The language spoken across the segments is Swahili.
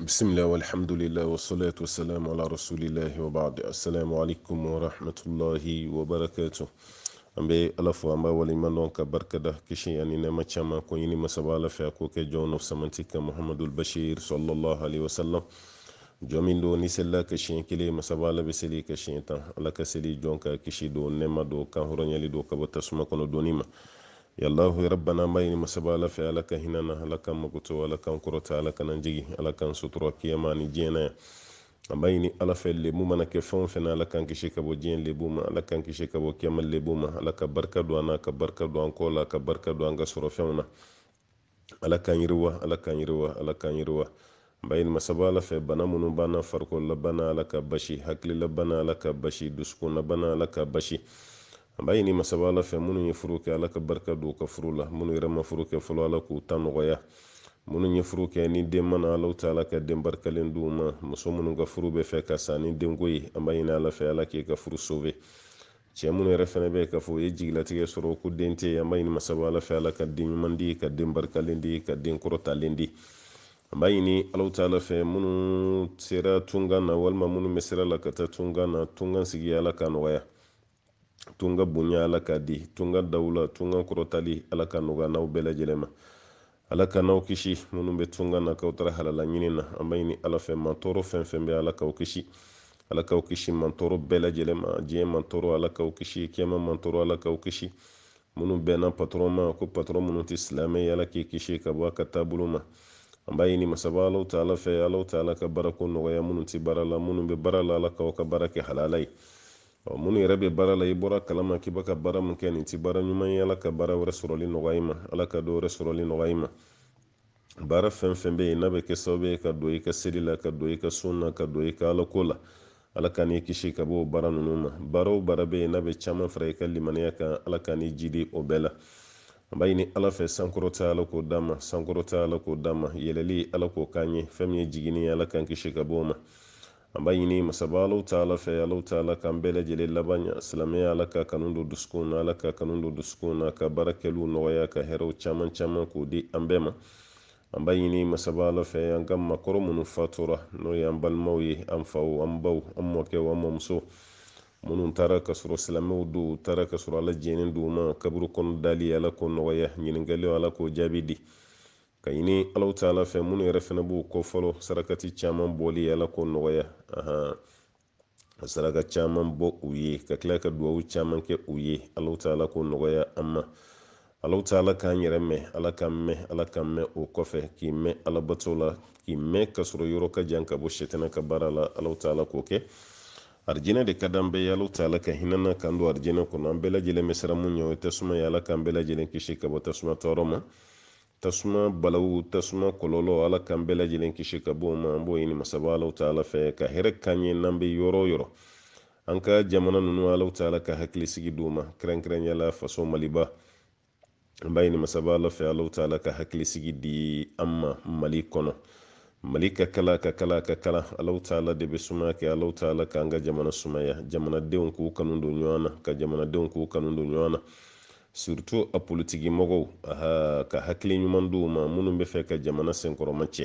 بسم الله والحمد لله والصلاة والسلام على رسول الله وبعد السلام عليكم ورحمة الله وبركاته an bɛ ala fo an b'a waliɲuman ka barikada kisi ani nɛɛma caman ko ɲini masaba ala fɛ a ko kɛ jɔn nɔ samanti ka muhamadul bashir sallallahu alaihi wasallam jɔn min don ni selila ka siɲɛ kelen masaba ala bɛ seli ka siɲɛ tan ala ka seli jɔn ka kisi don nɛɛma don kan hɔrɔnyali don ka bɔ tasuma kɔnɔ donni ma يا الله ربنا ما يني ala لا alaka لك هنا لا كان مكتو لا كان كرتا لا كان نجي لا كان سترا كيما نجينا ya yini ala fɛ lebu mana kɛ fɛn o fɛn na ala k'an kisi ka bɔ diɲɛ lebu ma ala k'an kisi ka bɔ kiyama lebu ma ala ka barika don an na ka barika don an kɔ la ka barika don an ka sɔrɔfɛnw na ala k'an yiriwa ala k'an yiriwa ala k'an yiriwa amma ni masaba ala fɛ bana minnu b'an na farikolo la bana ala ka basi hakili la bana ala ka basi dusukun la bana ala ka basi an b'a ɲini masaba ala fɛ minnu ye furu kɛ ala ka barika don u ka furu la minnu yɛrɛ ma furu kɛ fɔlɔ ala k'u ta nɔgɔya minnu ye furu kɛ ni den mana ala ta ala ka den barikalen di u ma muso minnu ka furu bɛ fɛ ka sa ni denko ye an b'a ala fɛ ala k'i ka furu sove cɛ minnu yɛrɛ fɛnɛ bɛ k'a fɔ ye jigilatigɛ sɔrɔ ko den tɛ an b'a masaba ala fɛ ala ka den ɲuman di ka den barikalen di ka den kɔrɔtalen di an b'a ɲini alaw ta fɛ minnu sera tunkan na walima minnu bɛ sira la ka taa tunkan na tunkan sigi ala ka nɔgɔya tun ka bonya ala k'a di tun ka dawula ala ka nɔgɔya n'aw bɛɛ ala ka n'aw kisi minnu tunga na k'aw halala ɲini na an ala fɛ man tɔɔrɔ fɛn ala k'aw kisi ala k'aw kisi man tɔɔrɔ bɛɛ lajɛlen ma ala k'aw kisi kɛma man tɔɔrɔ ala k'aw kisi minnu bɛnna patɔrɔn ma ko patɔrɔn minnu tɛ silamɛ ala k'i kisi ka bɔ a ka masaba ala fɛ alaw ta ala ka baarako nɔgɔya minnu tɛ baara la minnu bɛ baara ala k'aw ka baara kɛ minnu yɛrɛ bɛ baara la i bɔra kalama k'i bɛ ka baara min kɛ nin tɛ baara ɲuman ye ala ka baara wɛrɛ sɔrɔli nɔgɔya i ma ala ka dɔ wɛrɛ sɔrɔli nɔgɔya i ma baara fɛn fɛn bɛ yen n'a bɛ kɛ sababu ye ka don i ka seli la ka don i ka sun na ka don i ka alako la ala ka n'i kisi ka bɔ o baara ninnu ma baara o baara bɛ yen n'a bɛ caman fara i ka limaniya kan ala ka n'i jidi o bɛɛ la an b'a ɲini ala fɛ sankɔrɔta ala k'o d'a ma sankɔrɔta ala k'o d'a ma yɛlɛli ala k'o k'an ye fɛn min ye jiginni ye ala k'an kisi ka bɔ o ma an b'a ɲini masaba alaw taala fɛ alaw taala k'an bɛɛ lajɛlen laban ɲa silamɛya ala ka kanu don dusukun na ala ka kanu don dusukun na ka baarakɛliw nɔgɔya ka hɛrɛw caman caman k'o di an bɛɛ ma an b'a ɲini masaba ala fɛ an ka makɔrɔ minnu fatura n'o y'an balimaw ye an faw an baw an mɔkɛw an mamuso minnu taara ka sɔrɔ silamɛw don taara ka sɔrɔ ala jɛnnen don u ma kaburu kɔnɔ dali ala k'o nɔgɔya ɲininkaliw ala k'o jaabi di ka ɲini alaw taala fɛ minnu yɛrɛ fɛnɛ b'o kɔ fɔlɔ sarakati caaman bɔli ala ko nɔgɔya saraka caaman bɔ u ye ka tila ka duwawu caaman kɛ u ye alaw taala ko nɔgɔya an ma alaw taala k'an yɛrɛ mɛn ala ka mɛn ala ka mɛn o kɔfɛ k'i mɛn alabato la k'i mɛn ka sɔrɔ yɔrɔ ka jan ka bɔ sɛtɛnɛ ka baara la alaw taala k'o kɛ arijɛnɛ de ka dan bɛɛ ye alaw taala ka hinana kan do arijɛnɛ kɔnɔ an bɛɛ lajɛlen bɛ siran mun ɲɛ o ye tasuma ye ala k'an bɛɛ lajɛlen kisi ka bɔ tasuma tɔɔrɔ ma mm -hmm. tasuma balawu tasuma kɔlɔlɔ ala k'an bɛɛ lajɛlen kisi ka bɔ o ma an b'o ɲini masaba alaw ta ala fɛ ka hɛrɛ k'an ye n'an bɛ yɔrɔ yɔrɔ an ka jamana nunu alaw ta ala ka hakilisigi di u ma kɛrɛnkɛrɛnnenya la faso maliba an b'a ɲini masaba ala fɛ alaw ta ala ka hakilisigi di an ma mali kɔnɔ mali ka kala ka kala ka kala alaw ta ala de bɛ sumaya kɛ alaw ta ala k'an ka jamana sumaya jamanadenw k'u kanu don ɲɔgɔn na ka jamanadenw k'u kanu don ɲɔgɔn na surtout a politiki mogow aha ka hakkili ɲuman duma minnu be fɛ ka jamana senkɔrɔmacɛ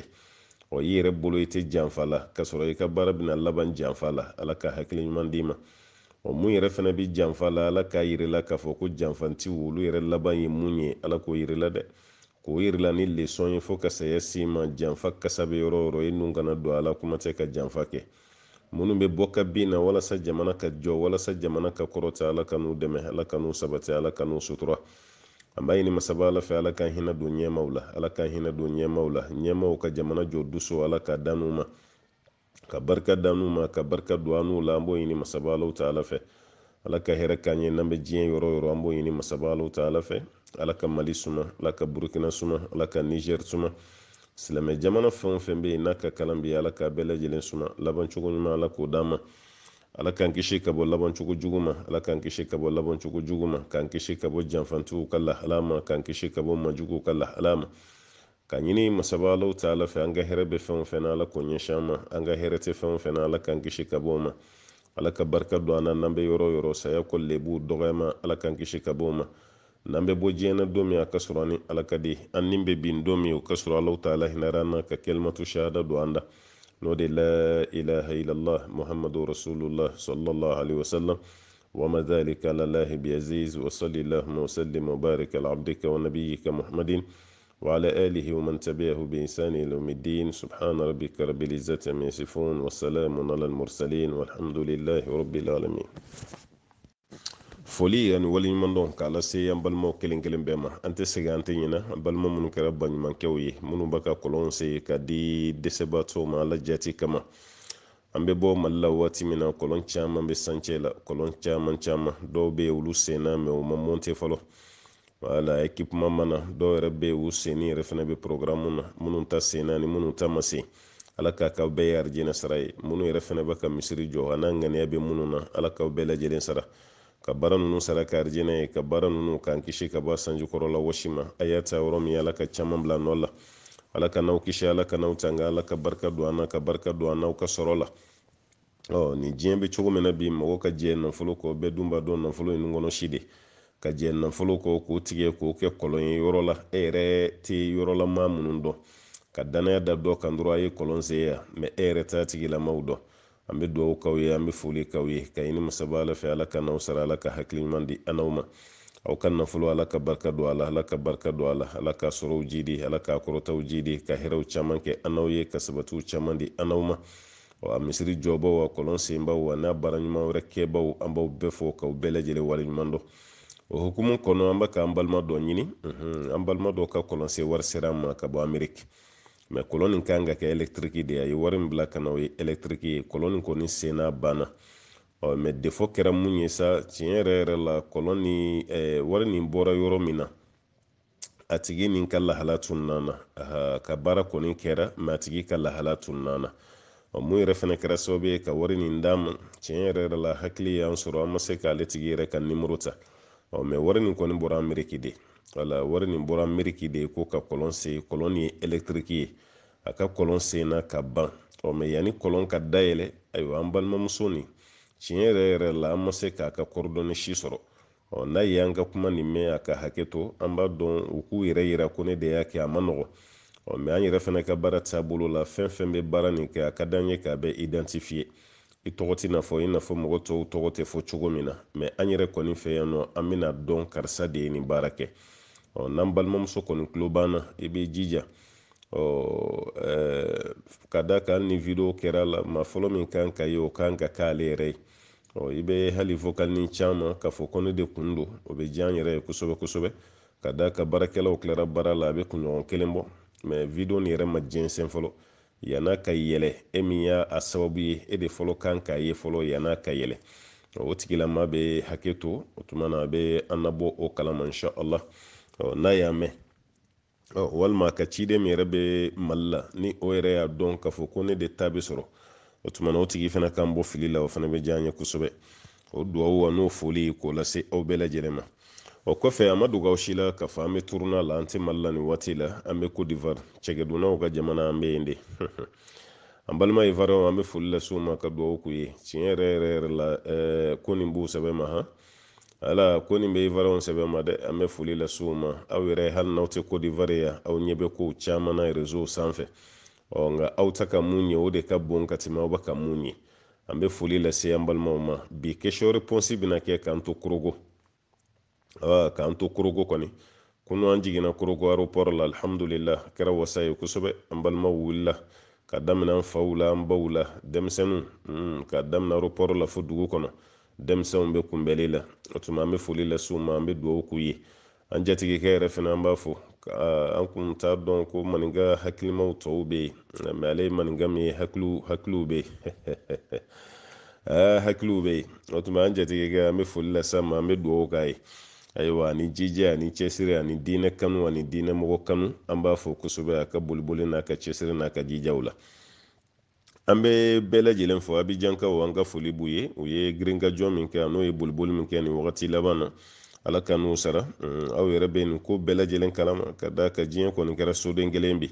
o i yɛrɛ bolo i tɛ janfa la ka sɔrɔ i ka baara bena laban janfa la ala ka hakkili ɲuman di ma o mun yɛrɛ fɛnɛ be janfa la ala k'a yirila k'a fɔ ko janfanti olu yɛrɛ laban ye mun ye ala k'o yirila dɛ k'o yirila ni leson ye fɔɔ ka saya si ma janfa kasa be yɔrɔ yɔrɔ i nun kana don ala kuma tɛ ka janfa kɛ minnu be boka bina bin na walasa jamana ka jɔ walasa jamana ka kɔrɔta ala ka n'u ala ka n'u ala ka sutura an b'a masaba ala fɛ ala ka hinɛ don ɲɛmaw ala ka hinɛ don ɲɛmaw la ka jamana jɔ duso ala ka danu ka barika danu ka barika don la an b'o masaba alaw ta ala ala ka hɛrɛ k'an ɲɛ n'an bɛ diɲɛ yɔrɔ yɔrɔ an masaba alaw ta ala ala ka mali suma ala ka burukina suma ala ka nizɛri suma silamɛ jamana fɛn o fɛn bɛ yen n'a ka kalan bɛ ala k'a bɛɛ lajɛlen suma labancogo ɲuman ala k'o d'an ma ala k'an kisi ka bɔ labancogo jugu ma ala k'an kisi ka bɔ labancogo jugu ma k'an kisi ka bɔ janfantigiw ka lahala ma k'an kisi ka bɔ majuguw ka lahala ma ka ɲini masaba ta ala fɛ an ka hɛrɛ bɛ fɛn o fɛn na ala k'o ɲɛsin an ma an ka hɛrɛ tɛ fɛn o fɛn na ala k'an kisi ka bɔ o ma ala ka barika don an na n'an bɛ yɔrɔ o yɔrɔ saya kɔlilen b'u dɔgɔyama ala k'an kisi ka bɔ o ma n'an bo jena domi na don a ka sɔrɔ ni di an bin domi min o ka sɔrɔ taala hina an ka kalimatu shahada do anda n'o de la ilaha illallah muhammadu rasulullah sallallahu alaihi wasallam وما ذلك على الله بعزيز وصل اللهم وسلم وبارك على عبدك ونبيك محمد وعلى آله ومن تبعه بإنسان إلى يوم الدين سبحان ربك رب العزة عما يصفون وسلام على المرسلين والحمد لله رب العالمين foli ani waliɲumandɔn k'a lase an balimaw kelen kelen bɛɛ ma an tɛ segi an tɛ ɲina an balima minnu kɛra baɲumankɛw ye minnu b'a ka kɔlɔn se ka di dɛsɛbaatɔw ma ala jati kama an bɛ bɔ mali la waati min na kɔlɔn caman bɛ sancɛ la kɔlɔn caman caman dɔw bɛ yen olu sen na mɛ u ma mɔnte fɔlɔ wala ekipuma mana dɔw yɛrɛ bɛ yen u senni yɛrɛ fana bɛ porogaramu na minnu ta sen na ni minnu ta ma se ala k'a k'aw bɛɛ ye arijinɛ sara ye minnu yɛrɛ fana bɛ ka misiri jɔ a n'a ŋaniya bɛ minnu na ala k'aw bɛɛ lajɛlen sara ka baara ninnu sara ka arijɛnɛ ye ka baara ninnu k'an kisi ka bɔ sanjikɔrɔla wasi ma a y'a ta yɔrɔ min ala ka caman bila nɔ la ala ka n'aw kisi ala ka n'aw tanga ala ka barika don an na ka barika don an n'aw ka sɔrɔ la ɔ ni diɲɛ bɛ cogo min na bi mɔgɔ ka jɛ nafolo kɔ bɛɛ dun b'a dɔn nafolo in kɔnɔ si de ka jɛ nafolo kɔ k'o tigɛ k'o kɛ kɔlɔn ye yɔrɔ la e yɛrɛ tɛ yɔrɔ la maa minnu dɔn ka danaya da dɔ kan dɔrɔn a ye kɔlɔn sen yan mɛ e yɛrɛ t'a tigilamaw dɔn an be dugawu k'aw ye an bɛ foli k'aw ye ka ɲini masaba ala fɛ ala ka n'aw sara ala ka hakili di an ma aw ka nafolo ala ka barika don a la ala ka barika don a la ala ka sɔrɔw jidi ala ka kɔrɔtaw jidi ka hɛrɛw caman kɛ an ye ka sabatiw caman di an ma a misiri jɔbaw a kɔlɔn senbaw a n'a baara wɛrɛ kɛbaw an b'aw bɛɛ fɔ k'aw bɛɛ lajɛlen waleɲuman dɔn o hukumu kɔnɔ an bɛ k'an balima dɔ ɲini an balima dɔw ka kɔlɔnsen wari sera an ma ka bɔ ameriki mɛ kolon nin kan ka kɛ ɛlɛktiriki de ye a ye wari min bila ka na o ye ɛlɛktiriki ye kolon nin kɔni sen n'a banna ɔ mɛ defo kɛra mun ye sa tiɲɛ yɛrɛ yɛrɛ la kolon ni wari nin bɔra yɔrɔ min na a tigi nin ka lahala tununa na ka baara kɔni kɛra mɛ a tigi ka lahala tun na mun yɛrɛ fɛnɛ kɛra sababu ye ka wari nin d'a ma tiɲɛ yɛrɛ yɛrɛ la hakili y'an sɔrɔ an ma se k'ale tigi yɛrɛ ka nimoro ta mɛ wari nin kɔni bɔra ameriki de wala wari nin bɔra meriki de ko ka kɔlɔn sen kɔlɔn nin ye ɛlɛktiriki ye a ka kɔlɔn sen ka ban ɔ mɛ yanni kɔlɔn ka dayɛlɛ ayiwa an balimamuso nin tiɲɛ yɛrɛ yɛrɛ la an ma se k'a ka kɔrɔdɔni si sɔrɔ ɔ n'a ye an ka kuma nin mɛn a ka hakɛ to an b'a dɔn u k'u yɛrɛ yira ko ne de y'a kɛ a ma nɔgɔn ɔ mɛ an yɛrɛ fana ka baara taabolo la fɛn fɛn bɛ baara nin kɛ a ka d'an ye k'a bɛ identifier i tɔgɔ t'i n'a fɔ i n'a fɔ mɔgɔ tɔw tɔgɔ tɛ fɔ cogo min na mɛ an yɛrɛ kɔni fɛ yan nɔ an bɛna dɔn karisa de ye nin baara kɛ Ɔ oh, n'an balimamuso kɔni tulo b'an i b'i jija ka d'a kan hali ni kɛra la ma fɔlɔ min kan ka ye o kan ka k'ale yɛrɛ ye i bɛ hali ni caman k'a fɔ ko ne de kun don o bɛ diya n yɛrɛ ye kosɛbɛ kosɛbɛ ka d'a kan baarakɛlaw tilara baara la a bɛ kunɲɔgɔn kelen bɔ nin yɛrɛ ma jɛnsɛn fɔlɔ yann'a ka yɛlɛ e min y'a sababu ye e de fɔlɔ kan k'a ye fɔlɔ yann'a ka yɛlɛ o tigilamaa bɛ hakɛ to o tuma na a bɛ an nabɔ o kalama o n'a y'a mɛn ɔ walima ka ciden min yɛrɛ bɛ mali la ni o yɛrɛ y'a dɔn k'a fɔ ko ne de ta bɛ sɔrɔ o tuma na o tigi fana kan bɔ fili la o fana bɛ diya an ye kosɛbɛ o duwawu wa n'o foli k'o lase aw bɛɛ lajɛlen ma o kɔfɛ a ma dugawu si la k'a fɔ an bɛ turuna la an tɛ mali la nin waati la an bɛ cote d'ivoire cɛkɛdunnaw ka jamana an bɛ yen de an balima ivoirien an bɛ foli lase u ma ka duwawu k'u ye tiɲɛ yɛrɛ yɛrɛ yɛrɛ la ɛɛ ko nin b'u sɛbɛn ma han ala ko nin bɛ ivoiriyɛnw sɛbɛn ma dɛ an bɛ foli las'u ma aw yɛrɛ hali n'aw tɛ cote d'ivoire aw ɲɛ bɛ kow caman na rezow sanfɛ ɔ nka aw ta ka mun ye o de ka bon ka tɛmɛ aw ba ka mun ye an bɛ foli lase an balimaw ma bi question réponse bɛna kɛ k'an to korogo k'an to korogo kɔni kunu an jiginna korogo aéroport la alihamudulila a kɛra wasa ye kosɛbɛ an balimaw wulila ka daminɛ an faw la an baw la denmisɛnninw ka daminɛ aéroport la fo dugu kɔnɔ denmisɛnw bɛ kunbɛli la o tuma an bɛ foli las'u ma an bɛ dugawu k'u ye an jatigikɛ yɛrɛ fana an b'a fɔ an kun t'a dɔn ko maninka hakilimaw tɔw bɛ yen mɛ ale ye maninka min ye hakiliw hakiliw bɛ yen ah, hakiliw bɛ yen o tuma an jatigikɛ an bɛ foli las'a ma an bɛ dugawu k'a ye ayiwa ani jija ani cɛsiri ani diinɛ kanu ani diinɛmɔgɔ kanu an b'a fɔ kosɛbɛ a ka boliboli n'a ka cɛsiri n'a ka jijaw la an bɛ bɛɛ lajɛlen fɔ abijankaw an ka foli b'u ye u ye girinkajɔ min kɛ n'o ye boliboli min kɛ nin wagati laban na ala ka n'u sara mm, aw yɛrɛ bɛ nin ko bɛɛ lajɛlen kalama ka d'a ka diɲɛ kɔni kɛra soden kelen bi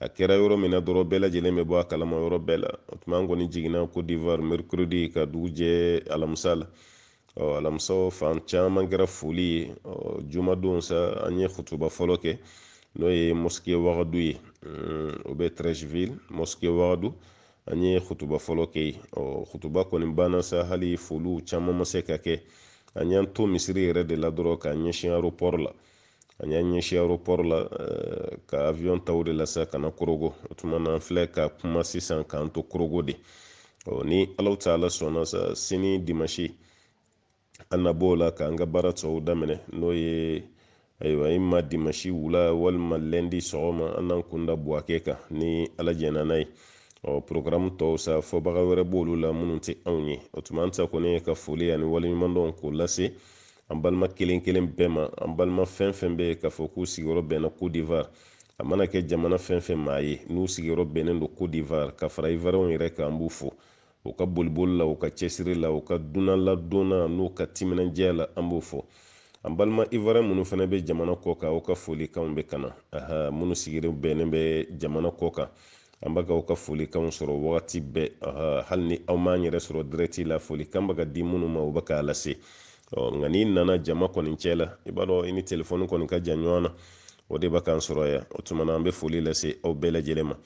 a kɛra yɔrɔ min na dɔrɔn bɛɛ lajɛlen bɛ bɔ a kalama yɔrɔ bɛɛ la o tuma an kɔni jiginna ko divoire mercredi ka dugu jɛ alamisa la ɔ alamisaw fan caman kɛra foli ye ɔ jumadon sa an ye kutuba fɔlɔ kɛ n'o ye mosquée wagadu ye o bɛ treichville mosquée wagadu an ye khutuba fɔlɔ kɛ ɔ khutuba kɔni banna sa hali foliw caman ma se ka kɛ an y'an to misiri yɛrɛ de la dɔrɔn k'an ɲɛsin aeroport la an y'an ɲɛsin aeroport la eh, ka avion ta de la sa ka na korogo o tuma na an filɛ ka kuma sisan k'an to korogo de ɔ ni alaw ala sɔnna sa sini dimashi an na b'o la k'an ka baara tɔw daminɛ n'o ye ayiwa i ma dimansi wula walima lɛndi sɔgɔma an n'an kun buwake kan ni ala jɛnna n'a ye ɔ porokaramu tɔw sa fɔbaga wɛrɛ b'olu la minnu tɛ anw ye o tuma an ta kɔni ye ka foli ani waleɲumandɔn k'o lase an balima kelen kelen bɛɛ ma an balima fɛn fɛn bɛ k'a fɔ k'u sigiyɔrɔ bɛnna kodiwari a mana kɛ jamana fɛn fɛn maa ye n'u sigiyɔrɔ bɛnnen don kodiwari ka fara ivoiriyɛnw yɛrɛ kan an b'u fo u ka boliboli la u ka cɛsiri la u ka dunan ladonna n'u ka timinandiya la an b'o fɔ an balima ivoiriyɛn minnu fana bɛ jamana kɔ kan aw ka folikanw bɛ ka na minnu sigilen bɛnnen bɛ jamana kɔ kan an b'a ka aw ka folikanw sɔrɔ wagati bɛɛ hali ni aw m'an yɛrɛ sɔrɔ dirɛti la folikan bɛ ka di minnu ma u bɛ k'a lase nka n'i nana jama kɔni cɛ la i b'a dɔn i ni telefɔni kɔni ka jan ɲɔgɔn na o de bɛ k'an sɔrɔ yan o tuma na an bɛ foli lase aw bɛɛ lajɛlen ma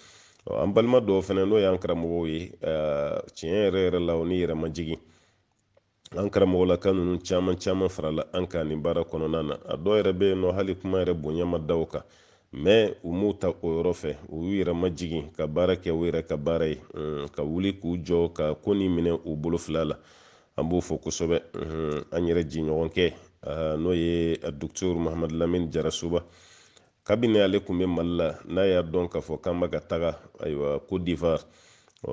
an balima dɔw fana n'o y'an karamɔgɔw ye tiɲɛ yɛrɛ yɛrɛ la o ni yɛrɛ ma jigin an karamɔgɔlaka ninnu caman caman farala an kan nin baara kɔnɔna na a dɔw yɛrɛ bɛ yen nɔ hali kuma yɛrɛ bonya ma da o kan mɛ u m'u ta o yɔrɔ fɛ u y'u yɛrɛ majigin ka baara kɛ u yɛrɛ ka baara ye ka wuli k'u jɔ ka ko ni minɛ u bolo fila la an b'o fɔ kosɛbɛ an yɛrɛ jɛɲɔgɔnkɛ n'o ye dɔkitɛri mahamadu lamini jarasoba kabini ale tun bɛ mali la n'a y'a dɔn k'a fɔ k'an bɛ ka taga ayiwa ko difa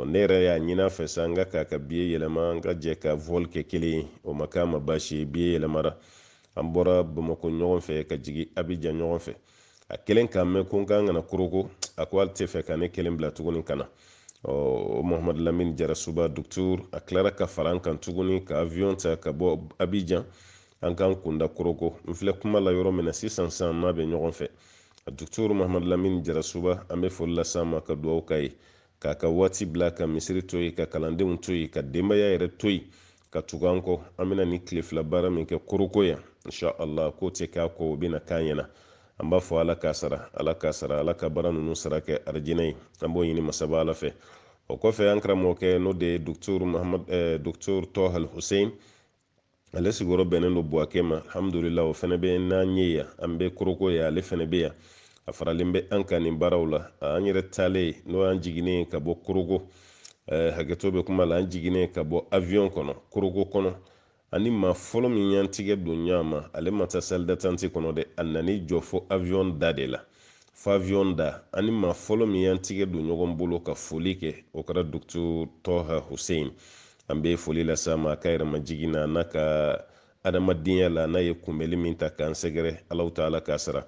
ne yɛrɛ y'a ɲin'a fɛ sa n ka k'a ka biye yɛlɛma an ka jɛ ka vɔli kɛ kelen ye o ma k'a ma baasi ye biye yɛlɛmara an bɔra bamako ɲɔgɔn fɛ ka jigin abijan ɲɔgɔn fɛ a kelen k'a mɛn ko n kan kana koroko a ko hali tɛ fɛ ka ne kelen bila tuguni ka na o mohamad lamini jara suba docteur a tilara ka fara an kan tuguni ka avion ta ka bɔ abijan an k'an kunda koroko n filɛ kuma la yɔrɔ min na sisan san n'a bɛ ɲɔgɔn fɛ a docteur mohamad lamini jara suba an bɛ foli lase a ma ka dugawu k'a ye k'a ka waati bila ka misiri to yen ka kalandenw to yen ka denbaya yɛrɛ to yen ka tugu an kɔ an bɛna ni tile fila baara min kɛ koroko yan insha k'o tɛ k'a kɔ o bɛna k'an ɲɛna an b'a fɔ ala k'a sara ala k'a sara ala ka baara ninnu sara kɛ arijinɛ ye an b'o ɲini masaba ala fɛ o kɔfɛ an karamɔgɔkɛ n'o de ye dɔkitɛri tohal husein ale sigiyɔrɔ bɛnnen don buwake ma alhamdulila o fɛnɛ bɛ n'an ye yan an bɛ koroko ye eh, ale fɛnɛ bɛ yan a faralen bɛ an kan nin baaraw la an yɛrɛ taalen n'o y'an jiginnen ka bɔ koroko hakɛto bɛ kuma la an jiginnen ka bɔ awiyɔn kɔnɔ koroko kɔnɔ ani maa fɔlɔ min y'antigɛ don ɲɔgɔn ale ma taa sali kɔnɔ dɛ a nani jɔ fɔ awiyɔn da de la fɔ awiyɔn da ani maa fɔlɔ min y'antigɛ don ɲɔgɔn bolo ka foli kɛ o kɛra dɔkitɛri tɔha husɛn an bɛ foli lase ma ka yɛrɛmajigin na n'a ka adamadenya la n'a ye kunbɛli min ta k'an sɛgɛrɛ alaw ta k'a sara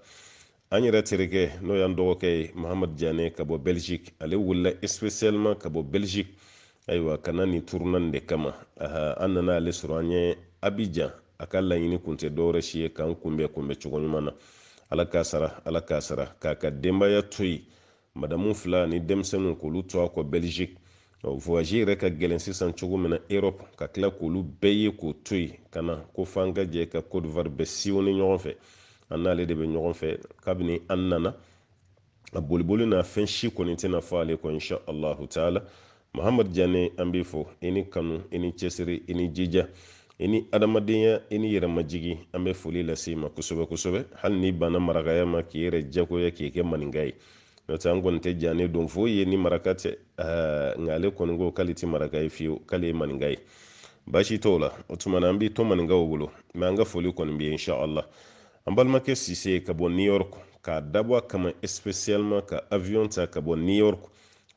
an yɛrɛ terikɛ n'o y'an dɔgɔkɛ ye mahamadu jane ka bɔ belgique ale wulila especialement ka bɔ belgique ayiwa kana nin turunani de kama aha an nana ale sɔrɔ an ye abijan a ka laɲini kun tɛ dɔwɛrɛ si ye k'an kunbɛn kunbɛn cogo ɲuman na ala k'a sara ala k'a sara k'a ka denbaya to yen madamu fila ni denmisɛnninw k'olu to a kɔ belgique voyage yɛrɛ ka gɛlɛn sisan cogo min na europe ka tila k'olu bɛɛ ye k'o to yen ka na ko f'an ka jɛ ka cote d'ivoire bɛɛ siwone ɲɔgɔn fɛ an n'ale de bɛ ɲɔgɔn fɛ kabini an nana a boliboli n'a fɛn si kɔni tɛna fɔ ale kɔ insha taala muhammad jane an b'i fo i ni kanu i ni cɛsiri i ni jija i ni adamadenya i ni yɛrɛmajigi an bɛ foli lase i ma kosɛbɛ kosɛbɛ hali ni banna marakaya ma k'i yɛrɛ jagoya k'i kɛ maninka ye n'o tɛ an kɔni tɛ jannen don foyi ye ni maraka tɛ eh, nka ale kɔni ko k'ale tɛ maraka ye fiyewu k'ale ye maninka ye baasi t'o la o tuma na an b'i to maninkaw bolo mɛ an ka foli kɔni bɛ yen insha allah an balimakɛ sise ka bɔ new york k'a dabɔ a kama especialement ka avion ta ka bɔ new york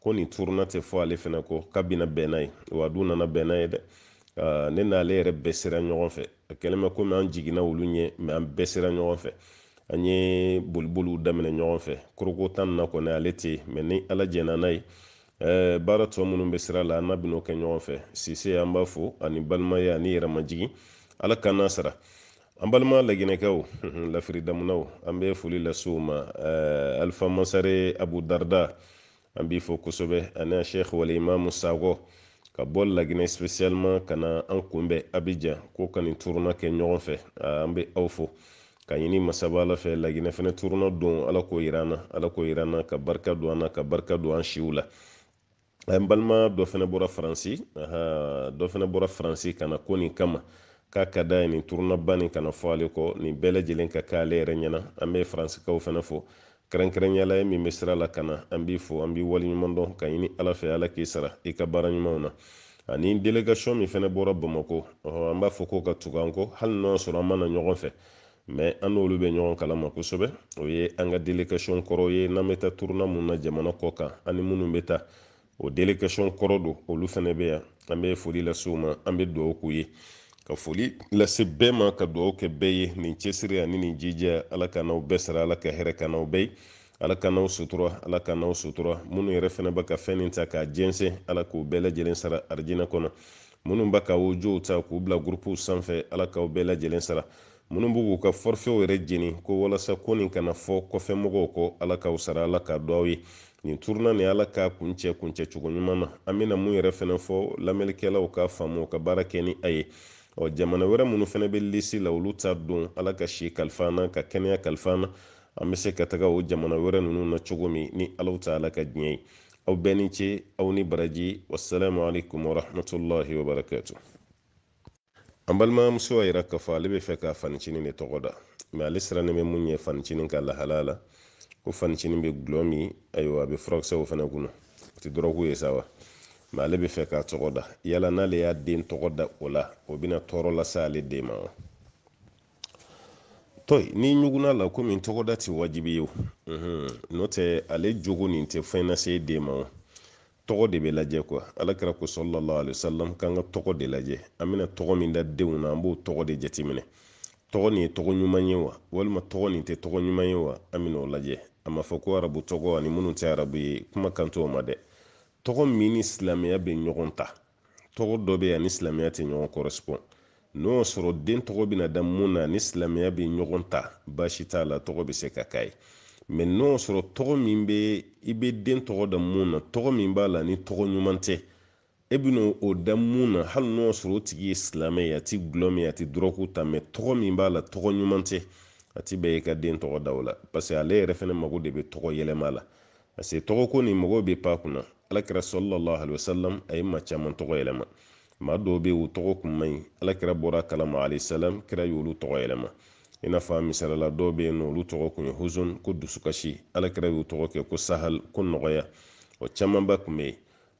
ko nin turuna tɛ fɔ ale fɛnɛ ko kabina bɛna ye wa du nana bɛn n'a ye dɛ ne n'ale yɛrɛ bɛɛ sera ɲɔgɔn fɛ a kɛlen bɛ komi an jiginna olu ɲɛ mɛ an bɛɛ sera ɲɔgɔn fɛ an ye boliboliw daminɛ ɲɔgɔn fɛ koroko tan na kɔni ale tɛ yen mɛ ni ala jɛnna n'a ye baara tɔ minnu bɛ sira la n'a bɛn'o kɛ ɲɔgɔn fɛ sise an b'a fo ani balimaya ani yɛrɛmajigi ala k'an n'a sara an balima laginɛkɛw lafiri damunaw an bɛ foli lase u ma alifa masare abu darda an b'i fo kosɛbɛ ani a sheikh wale imamu sago ka bɔ laginɛ spesialiman ka na an kunbɛn abijan ko ka nin turuna kɛ ɲɔgɔn fɛ an bɛ aw fo ka ɲini masaba la fɛ laginɛ fɛnɛ turuna don ala k'o yiran na ala k'o yiran na ka barika don an na ka barika don an siw la an balima dɔ fɛnɛ bɔra faransi dɔ fɛnɛ bɔra faransi ka na ko nin kama k'a ka da ye nin turunaba nin kana fɔ ale kɔ nin bɛɛ lajɛlen ka kɛ ale yɛrɛ ɲɛna an bɛ faransikaw fɛnɛ fo kɛrɛnkɛrɛnnenya la ye min bɛ sira la ka na an b'i fo an b'i waleɲuman dɔn ka ɲini ala fɛ ala k'i sara i ka baara ɲumanw na ani delegation min fɛnɛ bɔra bamako an b'a fɔ k'o ka tugu an kɔ hali n'o y'a sɔrɔ an ma na ɲɔgɔn fɛ mɛ an n'olu bɛ ɲɔgɔn kalama kosɛbɛ o ye an ka delegation kɔrɔw ye n'an bɛ taa turuna mun na jamana kɔ kan ani minnu bɛ taa o delegation kɔrɔ don olu fɛnɛ bɛ yan an bɛ foli lase u ma an bɛ dugawu k'u ye ka foli lase bɛɛ ma ka dugawu kɛ bɛɛ ye nin cɛsiri ani nin jija ala ka n'aw bɛɛ sara ala ka hɛrɛ ka n'aw bɛɛ ye ala ka n'aw sutura ala ka n'aw sutura minnu yɛrɛ fana bɛ ka fɛn nin ta k'a jɛnsɛn ala k'u bɛɛ lajɛlen sara arijinɛ kɔnɔ minnu bɛ ka wojow ta k'u bila gurupuw sanfɛ ala k'aw bɛɛ lajɛlen sara minnu b'u k'u ka forfew yɛrɛ jeni ko walasa ko nin kana fɔ kɔfɛ mɔgɔw kɔ ala k'aw sara ala ka dɔ aw ye nin turuna nin ala k'a kuncɛ kuncɛ cogo ɲuman na an bɛna mun yɛrɛ fana fɔ lamɛnnikɛlaw ka faamu ka baara kɛ ni a ye ɔ jamana wɛrɛ minnu fɛnɛ bɛ lisi la olu ta don ala ka si kalifa na ka kɛnɛya kalifa na an bɛ se ka taga o jamana wɛrɛ ninnu na cogo min ni alaw ta ala ka diɲɛ ye aw bɛɛ ni ce aw ni baraji wasalamu alaikum warahmatullahi wabarakatu an balimamuso y'a yira k'a fɔ ale bɛ fɛ ka fanicinin de tɔgɔ da mɛ ale sirannen bɛ mun ɲɛ fanicinin ka lahala la ko fanicinin bɛ gulɔ min ayiwa a bɛ furakisɛw fana kunna o tɛ dɔrɔgu ye sa wa ma ale bɛ fɛ k'a tɔgɔ da yala n'ale y'a den tɔgɔ da o la o bɛna tɔɔrɔ lase ale den ma toyi n'i ɲugunna la komi tɔgɔda tɛ wajibi ye n'o tɛ ale jogo nin tɛ fɛn den ma tɔgɔ de bɛ lajɛ kuwa alakira ko sɔlɔlɔ alisalam k'an ka tɔgɔ de lajɛ an bɛna tɔgɔ min da denw na an b'o tɔgɔ de jateminɛ tɔgɔ nin ye tɔgɔ ɲuman ye wa walima tɔgɔ nin tɛ tɔgɔ ɲuman ye wa an bɛn'o lajɛ a ma fɔ ko arabu tɔgɔ ani minnu tɛ arabu ye kuma kan t'o ma dɛ tɔgɔ min ni silamɛya bɛ ɲɔgɔn ta tɔgɔ dɔ bɛ yan ni silamɛya tɛ ɲɔgɔn kɔrɔsipɔn n'o y'a sɔrɔ den tɔgɔ bɛna da mun na ni silamɛya bɛ ɲɔgɔn ta baasi t'a la tɔgɔ bɛ se ka k'a ye mɛ n'o y'a sɔrɔ tɔgɔ min bɛ i bɛ den tɔgɔ da mun na tɔgɔ min b'a la ni tɔgɔ ɲuman tɛ e bɛna o da mun na hali n'o y'a sɔrɔ o tigi ye silamɛ ye a ti gulɔ min a ti dɔrɔku ta mɛ tɔgɔ min b'a la tɔgɔ ɲuman tɛ a ti bɛn i ka den tɔgɔ da o la paseke ale yɛrɛ fɛnɛ mago de bɛ tɔgɔ yɛlɛma la paseke tɔgɔ ko nin mɔgɔw bɛ pan kunna alakira sallallahu alaihi wasallam a ye maa caman tɔgɔ yɛlɛma maa dɔw bɛ yen u tɔgɔ kun man ɲi alakira bɔra kalama alayhi salam kira y'olu tɔgɔ yɛlɛma i n'a fɔ a dɔw bɛ yen nɔ olu tɔgɔ kun ye hozon ko dusukasi alakira y'u tɔgɔ kɛ ko sahal ko nɔgɔya o camanba kun bɛ yen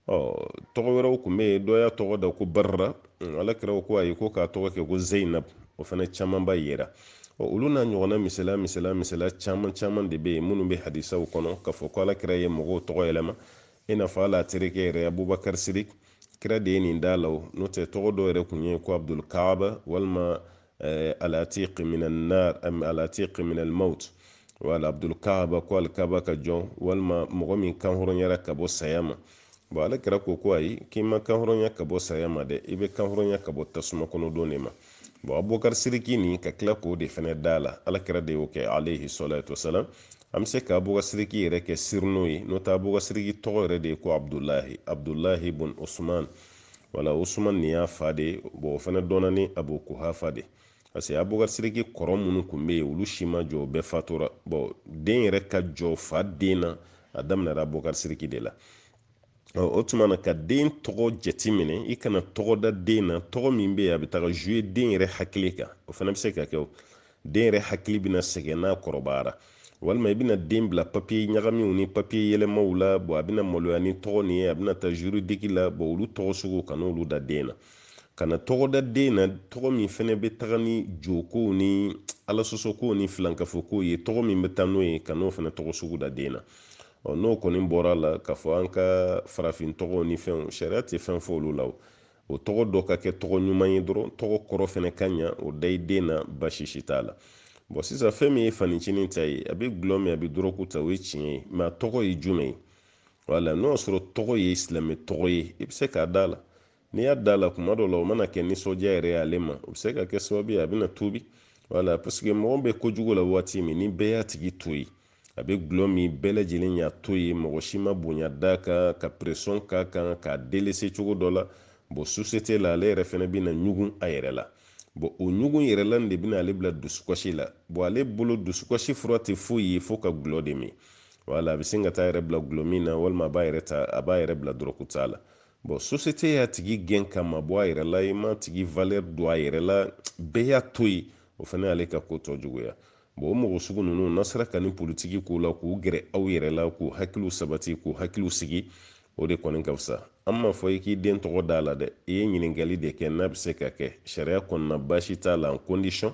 ɔ tɔgɔ wɛrɛw kun bɛ yen dɔw y'a tɔgɔ da ko barira alakira ko ayi ko k'a tɔgɔ kɛ ko zeyinabu o fana camanba yera olu n'a ɲɔgɔnna misaliya misaliya misaliya caman caman de bɛ yen minnu bɛ hadisaw kɔnɔ k'a fɔ ko alakira ye mɔgɔw tɔgɔ yɛlɛma i n'a fɔ hali a terikɛ yɛrɛ abubakar sirik kira de ye nin d'a la o n'o tɛ tɔgɔ dɔ yɛrɛ kun ye ko abdulkaaba walima alatik minanar alatik minalmaut wala abdulkaaba ko alikaaba ka jɔn walima mɔgɔ min kanhɔrɔnyara ka bɔ saya ma bon ale kɛra ko ko ayi k'i ma kanhɔrɔnya ka bɔ saya ma dɛ i bɛ kanhɔrɔnya ka bɔ tasuma kɔnɔdon de ma bon abubakar sidiki nin ka tila k'o de fɛnɛ d'a la ala kɛra de y'o kɛ alayhi salatu wasalam an be se ka abubakasiriki yɛrɛ kɛ sirinu ye n'o tɛ abubakasiriki tɔgɔ yɛrɛ de ye ko abdulahi abdulahi bun osman wala osman nin y'a fa de bɔn o fana dɔnna ni abu kuhafa de parce que kɔrɔ minnu kun be yen olu si jɔ bɛɛ fatura bɔn den yɛrɛ ka jɔ fa den na a daminɛra abubakasiriki de la o tuma ka den tɔgɔ jati minɛ i kana tɔgɔ den na tɔgɔ min be yen a be taga zuye den yɛrɛ hakili kan o fana be se ka kɛ den yɛrɛ hakili bena sɛgɛn n'a kɔrɔbayara walima i bena den bila papiye ɲagamiw ni papiye yɛlɛmaw la bɔn a bɛna maloya ni tɔgɔ nin ye a bɛna taa juridiki la bɔn olu tɔgɔ sugu ka da den na ka na den na tɔgɔ min fɛnɛ bɛ taga ni jokow ni alasosokow ni filankafokow ye tɔgɔ min bɛ taa n'o ye ka fɛnɛ tɔgɔ sugu da den na ɔ n'o kɔni bɔra la k'a fɔ an ka farafin tɔgɔw ni fɛnw sariya tɛ fɛn fɔ olu la o o tɔgɔ dɔ ka kɛ tɔgɔ ɲuman ye dɔrɔn tɔgɔ kɔrɔ fɛnɛ ka ɲa o da i den na basisi t'a la bɔn sisan fɛn min ye fanincinin ta ye a bɛ gulɔ min a bɛ dɔrɔku ta o ye tiɲɛ ye mɛ a tɔgɔ ye jumɛn ye wala n'o y'a sɔrɔ tɔgɔ ye silamɛ tɔgɔ ye i bɛ se k'a d'a la n'i y'a d'a la kuma dɔ la o mana kɛ nisɔndiya yɛrɛ y'ale ma o bɛ se ka kɛ sababu ye a bɛna tuubi wala paseke mɔgɔ bɛ kojugu la waati min ni bɛɛ y'a tigi to yen a bɛ gulɔ min bɛɛ lajɛlen y'a to yen mɔgɔ si ma bonya d'a kan ka peresɔn k'a kan k'a delese cogo dɔ la bɔn susete la ale yɛrɛ fɛnɛ bɛ ɲugun a yɛrɛ la bon o ɲugun yɛrɛlan de bɛna ale bila dusukasi la bon ale bolo dusukasi fura tɛ foyi ye fo ka gulɔ de min wala a bɛ sin ka taa yɛrɛ bila gulɔ min na walima a b'a yɛrɛ ta a b'a yɛrɛ bila dɔrɔku t'a la bon sosiyete y'a tigi gɛn ka mabɔ a yɛrɛ la i m'a tigi valeur don a yɛrɛ la bɛɛ y'a to yen o fana y'ale ka ko tɔ juguya bon o mɔgɔ sugu ninnu n'a sera ka ni politigi k'u la k'u gɛrɛ aw yɛrɛ la k'u hakiliw sabati k'u hakiliw sigi o de kɔni ka fisa an m'a fɔ i k'i den tɔgɔ da la dɛ i ye ɲininkali de kɛ n'a bɛ se ka kɛ sariya kɔnɔna baasi t'a la kondisɔn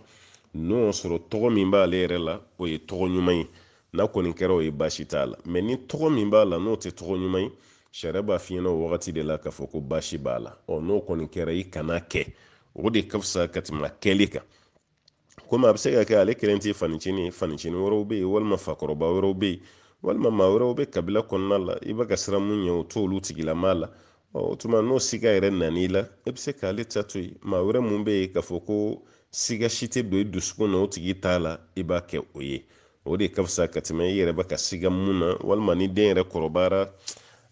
n'o y'a sɔrɔ tɔgɔ min b'ale yɛrɛ la o ye tɔgɔ ɲuman ye n'a kɔni kɛra o ye baasi t'a la mɛ ni tɔgɔ min b'a la n'o tɛ tɔgɔ ɲuman ye sariya b'a f'i o wagati de la k'a fɔ ko baasi b'a la ɔ n'o kɔni kɛra i kana kɛ o de ka fisa ka tɛmɛ kɛli kan komi a bɛ se ka kɛ ale kelen tɛ fanicini ye fanicini wɛrɛw bɛ yen walima fakɔrɔba wɛrɛw bɛ yen walima maa wɛrɛw bɛ kabila kɔnɔna la i bɛ ka siran mun ɲɛ o t'olu tigilamaa la tuma n'o siga yɛrɛ nan'i la e bɛ se k'ale ta to yen maa wɛrɛ mun bɛ yen k'a fɔ ko siga si tɛ don i dusukun na o tigi t'a la i e b'a kɛ o ye o de ka fisa ka tɛmɛ i yɛrɛ bɛ ka siga mun na walima ni den yɛrɛ kɔrɔbayara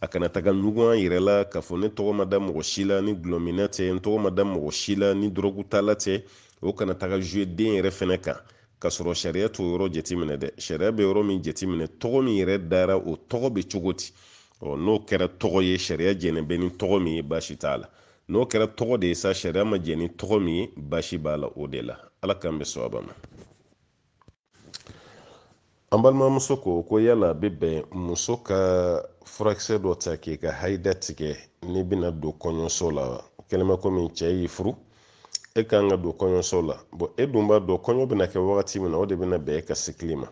a kana taga ɲugu an yɛrɛ la k'a fɔ ne tɔgɔ ma da mɔgɔ si la ni gulɔminɛ tɛ n tɔgɔ ma da mɔgɔ si la ni dɔrɔgu taala tɛ o kana taga zuwe den yɛrɛ fɛnɛ kan k'a sɔrɔ sariya t'o yɔrɔ jateminɛ dɛ sariya bɛ yɔrɔ min jateminɛ tɔgɔ min yɛrɛ dara o tɔgɔ bɛ cogo di n'o kɛra tɔgɔ ye sariya jɛnnen bɛ ni tɔgɔ min ye baasi t'a la n'o kɛra tɔgɔ de ye sa sariya ma jɛn ni tɔgɔ min ye baasi b'a la o de la ala k'an bɛ sababa ma an balimamuso ko ko yala bɛ bɛn muso ka furakisɛ dɔ ta k'i ka hayida tigɛ n'i bɛna don kɔɲɔso la o komi cɛ y'i furu e kan ka don kɔɲɔso la e dun b'a dɔn kɔɲɔ bɛna kɛ wagati min na o de bɛna bɛn e ka sikili ma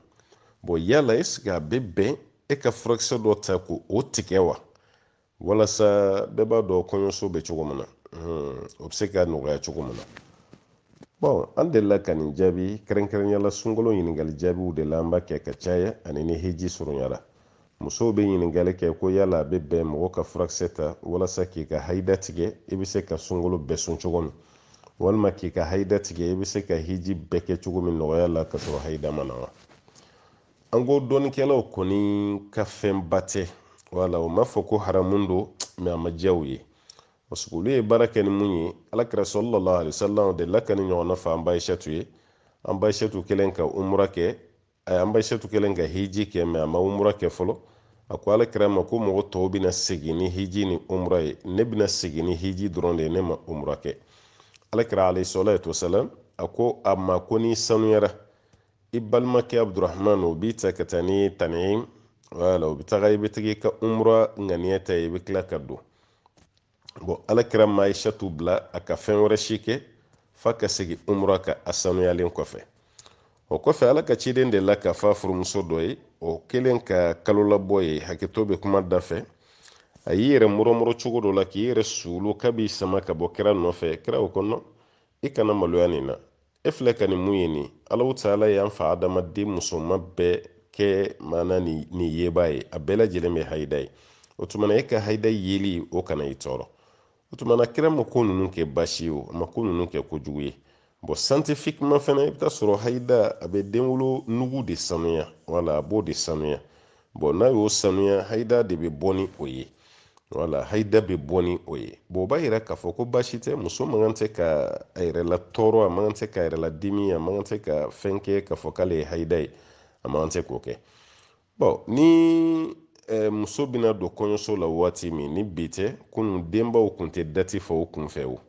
yala esike a bɛ bɛn e ka furakisɛ dɔ hmm, ta ko o tigɛ wa walasa bɛɛ b'a dɔn kɔɲɔso bɛ cogo min na o bɛ se ka nɔgɔya cogo min na bɔn an delila ka nin jaabi kɛrɛnkɛrɛnyala sunkalo ɲininkali jaabiw de la an b'a kɛ ka caya ani ni heji surunya la musow bɛ ɲininkali kɛ ko yala a bɛ bɛn mɔgɔ ka furakisɛ ta walasa k'i ka hayida tigɛ i e bɛ se ka sunkalo bɛɛ sun cogo min walima k'i ka hayida tigɛ i bɛ se ka hiji bɛɛ kɛ cogo min nɔgɔya la ka sɔrɔ hayida ma na wa an ko dɔɔnikɛlaw kɔni ka fɛnba tɛ wala o ma fɔ ko haramu don a ma diya u ye parce olu ye baara kɛ ni mun ye alakira sɔlɔlɔ alisalaam de la ka ni ɲɔgɔnna fa an ba ye an ba kelen ka umura kɛ a an ba kelen ka hiji kɛ a ma umura kɛ fɔlɔ a ko alakira ma ko mɔgɔ tɔw bɛna segin ni hiji ni umura ye ne bɛna segin ni hiji dɔrɔn de ne ma umura kɛ alakira alayhi sɔlɔ to a ko a ma ko n'i sanuyara i balimakɛ abdurahman o b'i ta ka taa ni tanim wala o bɛ taga i bɛ tigi ka umra ŋaniya ta i bɛ tila ka don bɔn alakira maa ye satu bila a ka fɛn wɛrɛ si kɛ f'a ka segin umra ka a sanuyalen kɔfɛ o kɔfɛ ala ka ciden de la ka fa furumuso dɔ ye o kɛlen ka kalo ye hakɛto bɛ kuma da fɛ a y'i yɛrɛ murumuru cogo dɔ la k'i yɛrɛ suulu kab'i sama ka bɔ kira nɔfɛ kira o kɔnɔ i kana maloya nin na e filɛ ka nin mun ye nin alaw taala y'an fa adamaden musoma bɛɛ kɛ mana ni yeba ye a bɛɛ lajɛlen bɛ hayida ye o tumana e ka haida yeli o kana i tɔɔrɔ o tumana kira ma ko ninnu kɛ basi ye o ma ko ninnu kɛ kojugu ye bɔn santifikima fɛnɛ i bɛ taa sɔrɔ haida a bɛ denwolo nugu de sanuya wala a b'o de sanuya bɔn n'a y'o sanuya haida de bɛ bɔ ni o ye wala hayida bɛ bɔ ni euh, o ye bon o b'a yira k'a fɔ ko baasi tɛ muso man kan tɛ ka a yɛrɛ la tɔɔrɔ a man kan tɛ ka a yɛrɛ la dimi a man kan tɛ ka fɛn kɛ k'a fɔ k'ale ye hayida ye a man kan tɛ k'o kɛ bɔn ni eh, muso bɛna don kɔɲɔso la waati min ni bi tɛ kunun denbaw tun tɛ dati fɔ u kunfɛ o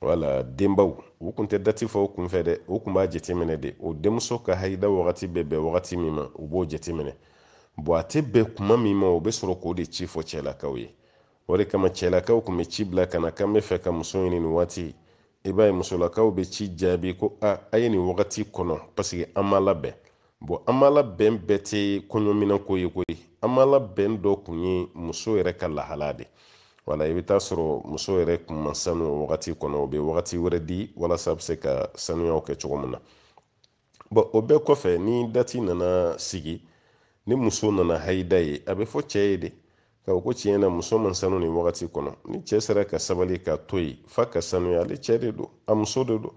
wala denbaw u tun tɛ dati fɔ u kunfɛ dɛ u tun b'a jateminɛ de o denmuso ka hayida wagati bɛ bɛn wagati min ma u b'o jateminɛ bɔn a tɛ bɛn kuma min ma o bɛ sɔrɔ k'o de ci fɔ cɛlakaw ye o de kama cɛlakaw kun bɛ ci bila ka k'an bɛ fɛ ka muso ɲini nin waati i b'a ye musolakaw bɛ ci jaabi ko a a ye nin wagati kɔnɔ paseke an m'a labɛn bɔn an m'a labɛn bɛɛ tɛ kɔɲɔminɛnko ye koyi an m'a labɛn dɔ kun ye muso yɛrɛ ka lahala de wala i bɛ taa sɔrɔ muso yɛrɛ kun sanu o wagati kɔnɔ o bɛ wagati wɛrɛ di walasa a se ka sanuyaw kɛ cogo min na bɔn o bɛɛ kɔfɛ ni dati nana sigi ni muso nana hayida ye a bɛ fɔ cɛ ye de ka tiɲɛ na muso man sanu nin wagati kɔnɔ ni cɛ sera ka sabali ka to yen fa ka sanuya ale cɛ de don a muso de don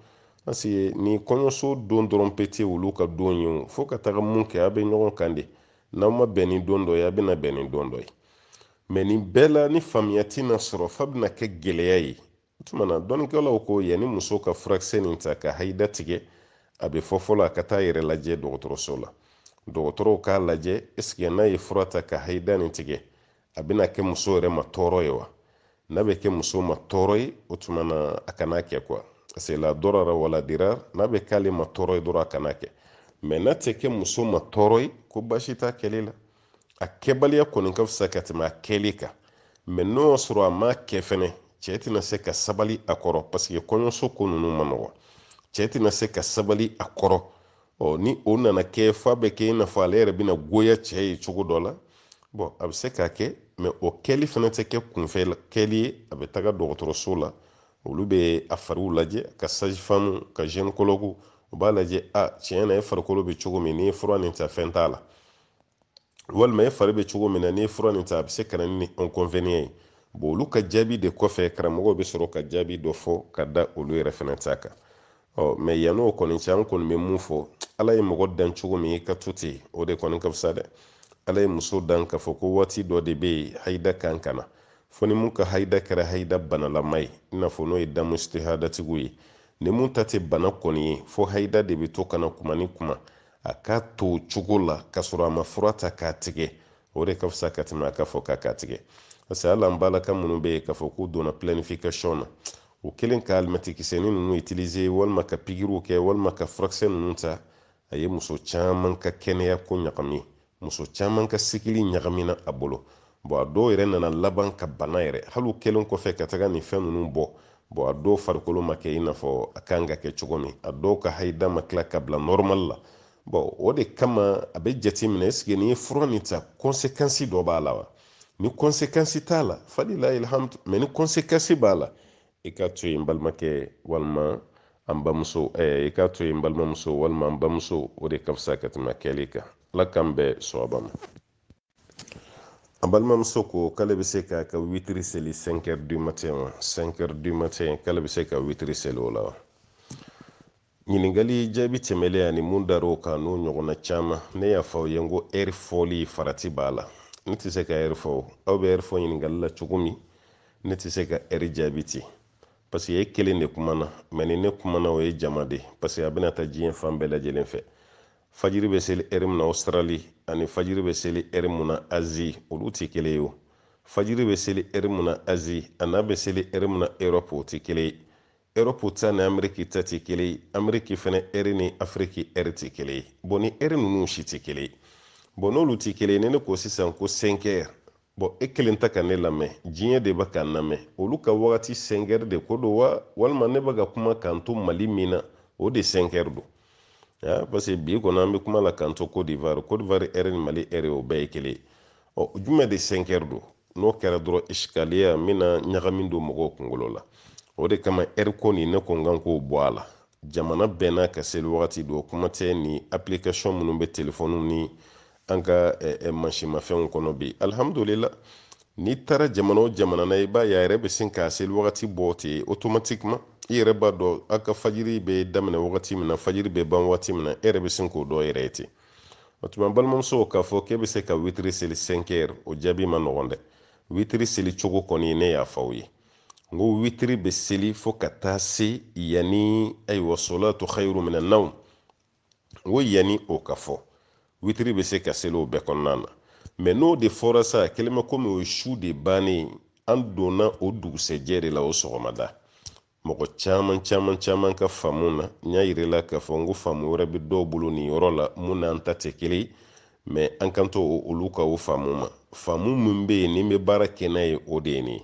paseke ni kɔɲɔso don dɔrɔn pe olu ka don ye o fo ka taga mun kɛ a bɛ ɲɔgɔn kan de n'aw ma bɛn ni don dɔ ye a bɛna bɛn ni don dɔ ye mɛ nin bɛɛ la ni faamuya ti na sɔrɔ fa bɛna kɛ gɛlɛya ye o tuma na dɔnnikɛlaw ko yanni muso ka furakisɛ nin ta ka hayida tigɛ a bɛ fɔ fɔlɔ a ka taa yɛrɛ lajɛ dɔgɔtɔrɔso la dɔgɔtɔrɔw k'a lajɛ ɛseke n'a ye fura ta ka hayida nin tigɛ a bɛna kɛ muso yɛrɛ ma tɔɔrɔ ye wa n'a bɛ kɛ muso ma tɔɔrɔ ye o tuma na a kana kɛ kuwa parce la dɔrara wala dirar n'a bɛ k'ale ma tɔɔrɔ ye dɔrɔn a kana kɛ mɛ n'a tɛ kɛ muso ma tɔɔrɔ ye ko baasi t'a kɛli la a kɛbaliya kɔni ka fisa ka tɛmɛ a kɛli kan mɛ n'o y'a sɔrɔ a m'a kɛ fɛnɛ cɛ tɛna se ka sabali a kɔrɔ paseke kɔɲɔso ko ninnu ma nɔgɔ cɛ tɛna se ka sabali a kɔrɔ ɔ ni o nana kɛ f'a bɛ kɛ i n'a fɔ ale yɛrɛ bɛna goya cɛ ye cogo dɔ la bɔn a bɛ se k'a kɛ mɛ o kɛli fana tɛ kɛ kunfɛ kɛli ye a bɛ taga dɔgɔtɔrɔso la olu bɛ a fariw lajɛ ka sajifamu ka zɛnikɔlɔku u b'a lajɛ a tiɲɛ na e farikolo bɛ cogo min n'i ye fura nin ta fɛn t'a la walima e fari bɛ cogo min na n'i ye fura nin ta a bɛ se ka na ni inconvénient ye bon olu ka jaabi de kɔfɛ karamɔgɔw bɛ sɔrɔ ka jaabi dɔ fɔ ka da olu yɛrɛ fana ta kan ɔ mɛ yann'o kɔni cɛ an kɔni bɛ mun fɔ ala ye mɔgɔ dan cogo min i ka to ten o de kɔni ka fisa dɛ ala ye muso dan k'a fɔ ko waati dɔ de bɛ yen hayida kan ka na fo ni mun ka hayida kɛra hayida banalama ye i n'a fɔ n'o ye damusitihadatigiw ye ni mun ta tɛ bana kɔni ye fo hayida de bɛ to ka na kuma ni kuma a k'a to o cogo la ka sɔrɔ a ma fura ta k'a tigɛ o de ka fisa ka tɛmɛ a ka fɔ k'a k'a tigɛ parce que hali an balaka minnu bɛ yen k'a fɔ k'u donna planification na o kɛlen ka alimɛtikisɛni ninnu utiliser walima ka pikiriw kɛ walima ka furakisɛ ninnu ta a ye muso caman ka kɛnɛya ko ɲagami muso caman ka sigili ɲagamina a bolo bɔn a dɔw yɛrɛ nana laban ka bana yɛrɛ hali u kɛlen kɔfɛ ka taga nin fɛn ninnu bɔ bɔn a dɔw farikolo ma kɛ i n'a fɔ a kan ka kɛ cogo min a dɔw ka hayida ma tila ka bila nɔrɔmali la bɔn o de kama a bɛ jate minɛ ɛsike nin ye fura nin ta kɔnsekansi dɔ b'a la wa ni kɔnsekansi t'a la fadila ilhamdu mɛ ni kɔnsekansi b'a la i k'a to yen balimakɛ walima an bamuso i k'a to yen balimamuso walima an bamuso o de ka fisa ka tɛmɛ kɛli kan la k'an bɛ sɔgɔba ma an balimamuso ko k'ale bɛ se k'a ka witiri seli 5 heures du matin wa 5 heures du matin k'ale bɛ se ka witiri seli o la wa ɲininkali jaabi tɛmɛlen ani mun dar'o kan n'o ɲɔgɔnna caman ne y'a fɔ aw ye n ko ɛri fɔli farati b'a la ne tɛ se ka ɛri fɔ aw bɛ ɛri fɔ ɲininkali la cogo min ne tɛ se ka ɛri jaabi ten que e kelen de kumana mɛ ni ne kumana o ye jama de parce que a bɛna taa diɲɛ fan bɛɛ lajɛlen fɛ fajiri bɛ seli ɛri mun na ɔstarali ani fajiri bɛ seli ɛri mun na azi olu tɛ kelen ye fajiri bɛ seli ɛri mun na azi a n'a bɛ seli ɛri mun na erɔpu o tɛ kelen ye erɔpu ta ni ameriki ta tɛ kelen ye ameriki fɛnɛ ɛri ni afiriki ɛri tɛ kelen ye bɔn ni ɛri ninnu si tɛ kelen ye bɔn n'olu tɛ kelen ye ni ne ko sisan ko sɛnkɛr bɔn e kelen ta ka ne lamɛn diɲɛ de bɛ ka n lamɛn olu ka wagati sɛnkɛri de ko don wa walima ne bɛ ka kuma k'an to mali min na o de sɛnkɛri don ya parce que bi kɔnɔ an bɛ kuma la kan to cote d'ivoire cote d'ivoire ɛri ni mali ɛri o bɛɛ ye kelen ɔ jumɛn de sɛnkɛri don n'o kɛra dɔrɔn isikaliya n bɛna ɲagami don mɔgɔw kunkolo la o de kama ɛri ko nin ne ko n kan k'o bɔ a la jamana bɛɛ n'a ka seli wagati don kuma tɛ ni application minnu bɛ telefɔniw ni an ka eh, eh, kɔnɔ bi alihamudulila n'i taara jamana o jamana na i b'a ye a yɛrɛ bɛ sin k'a seli wagati bɔ ten automatiquement i yɛrɛ b'a dɔn a ka fajiri bɛ daminɛ wagati min na fajiri bɛ ban wagati min na e yɛrɛ bɛ sin k'o dɔn yɛrɛ ye ten o tuma n balimamusow k'a fɔ k'e bɛ se ka witiri seli 5 sɛnkɛri o jaabi ma nɔgɔn dɛ witiri seli cogo kɔni ne y'a fɔ aw ye n ko witiri bɛ seli fo ka taa se yanni ayiwa solatu hayiru minɛnaw n ko yanni o ka fɔ witiri bɛ se ka seli o bɛɛ kɔnɔna na mɛ n'o de fɔra sa kelen bɛ komi o su de bannen an donna o dugusɛjɛ de la o sɔgɔmada mɔgɔ caman caman caman ka faamu na n y'a yir'i la k'a fɔ n ko faamu wɛrɛ bɛ dɔw bolo nin yɔrɔ la mun n'an ta tɛ kelen mɛ an kan to olu ka o faamu ma faamu min bɛ yen ni n bɛ baara kɛ n'a ye o de ye nin ye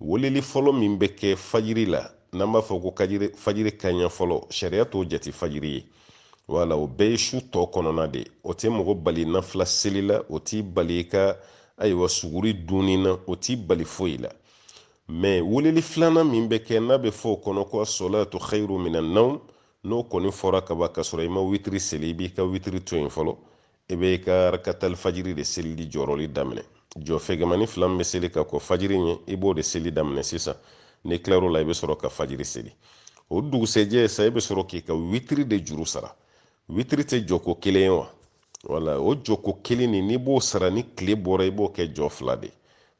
weleli fɔlɔ min bɛ kɛ fajiri la n'an b'a fɔ ko kajiri fajiri ka fɔlɔ sariya t'o jate fajiri ye wala o bɛɛ ye su tɔ kɔnɔna de o tɛ mɔgɔ bali nafila seli la o t'i bali i ka ayiwa suguri dunni na o t'i bali foyi la mɛ weleli filanan min bɛ kɛ n'a bɛ fɔ o kɔnɔ ko asolatu khairu minan nawm n'o kɔni fɔra kaba ka sɔrɔ i ma witiri seli i b'i ka witiri to yen fɔlɔ i bɛ i ka rakatali fajiri de selili jɔyɔrɔli daminɛ jɔfɛgɛmani fila min bɛ seli ka kɔ fajiri ɲɛ i b'o de seli daminɛ sisan n'i tilar'o la i bɛ sɔrɔ ka fajiri seli o dugusɛjɛ sa i bɛ sɔrɔ k'i ka witiri de juru sara witiri tɛ jɔko kelen ye wa wala o jɔko kelen nin n'i b'o sara ni tile bɔra i b'o kɛ jɔ fila de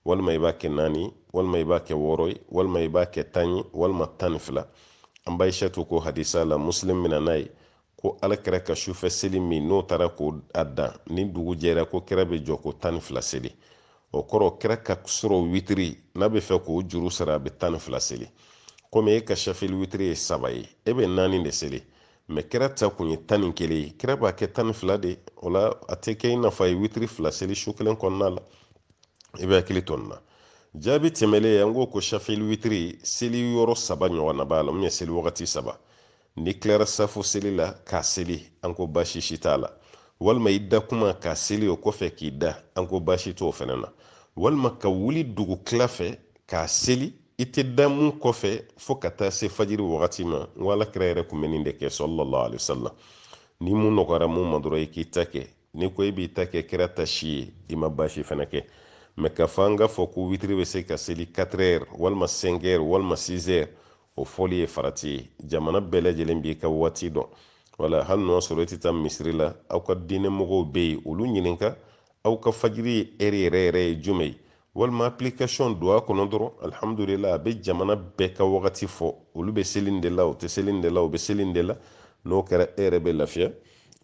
walima i b'a kɛ naani walma i b'a kɛ wɔɔrɔ ye walima i b'a kɛ tan ye walima tan ni fila an b'a isatu ko hadisa la muslim bɛna n'a ye ko alakira ka sufɛ seli min n'o taara ko a dan ni dugu jɛra ko kira bɛ jɔ ko tan ni fila seli o kɔrɔ kira ka sɔrɔ witiri n'a bɛ fɛ k'o juru sara a bɛ tan ni fila seli komi e ka safili witiri ye saba ye e bɛ naani de seli mɛ kira ta kun ye tan ni kelen ye kira b'a kɛ tan ni fila de o la a tɛ kɛ i n'a fɔ a ye witiri fila seli su kelen kɔnɔna la i bɛ hakili to nin na jaabi tɛmɛlen an ko ko shafil witiri seli yɔrɔ saba ɲɔgɔn na b'a la ubiyɛn seli wagati saba n'i kilara safo seli la k'a seli an ko baasi si t'a la walima i da kuma k'a seli o kɔfɛ k'i da an ko baasi t'o fɛnɛ na walima ka wuli dugu kila fɛ k'a seli i tɛ da mun kɔfɛ fɔɔ ka taa se fajiri wagati ma n ko alakira yɛrɛ kun bɛ nin de kɛ sallallahu alaihi wasallam ni mun nɔgɔyara mun ma dɔrɔn i k'i ta kɛ ni ko i b'i ta kɛ kɛra tasi ye i ma baasi fɛnɛ kɛ mɛ ka fɔ an ka fɔ ko witiri bɛ se ka seli 4 heures walima 5 heures walima 6 heures o fɔli ye farati ye jamana bɛɛ lajɛlen b'i ka waati dɔn wala hali n'o sɔrɔ i tɛ taa misiri la aw ka diinɛ mɔgɔw bɛ yen olu ɲininka aw ka fajiri ɛri yɛrɛ yɛrɛ ye jumɛn ye walima application don a kɔnɔ dɔrɔn alihamudulila a bɛ jamana bɛɛ ka wagati fɔ olu bɛ seli de la u tɛ seli de la u bɛ seli de la n'o kɛra e yɛrɛ bɛ lafiya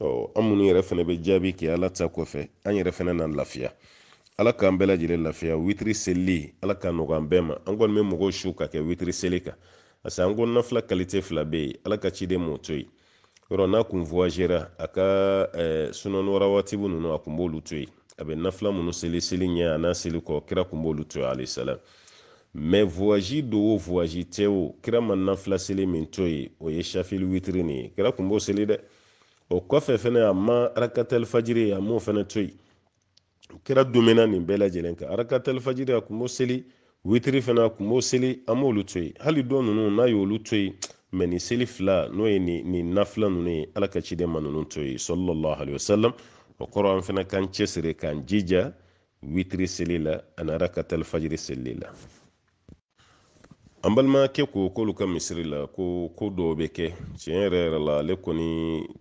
ɔ an minnu yɛrɛ fana bɛ jaabi kɛ ala ta kɔfɛ an yɛrɛ fana na lafiya ala k'an bɛɛ lajɛlen lafiya witiri seli ala ka nɔgɔ an bɛɛ ma an kɔni bɛ mɔgɔw su ka kɛ witiri seli kan parce que an kɔnɔna fila kalite fila bɛ yen ala ka ciden m'o to yen yɔrɔ n'a kun vuwazera a ka sunɔnɔra waati ninnu a kun b'olu to yen a bɛ nafila minnu seli seli ɲɛ a n'a seli kɔ kira kun b'olu to yen alisala mɛ vuwazi do o vuwazi tɛ o kira ma nafila seli min to yen o ye shafili witiri nin ye kira kun b'o seli dɛ o kɔfɛ fɛnɛ a ma arakatɛli fajiri a m'o fɛnɛ to yen kira domina nin bɛɛ lajɛlen kan arakatal fajiri a kun b'o seli witiri fana a kun b'o seli an b'olu to yen hali don ninnu n'a y'olu to yen mɛ nin seli fila n'o ye nin nafila ninnu ye ala ka ciden ma ninnu to yen sallallahu alaihi wasallam o kɔrɔ an fana k'an cɛsiri k'an jija witiri seli la ani arakatal fajiri seli la an balimakɛ ko k'olu ka misiri la ko ko dɔw bɛ kɛ tiɲɛ yɛrɛ yɛrɛ la ale kɔni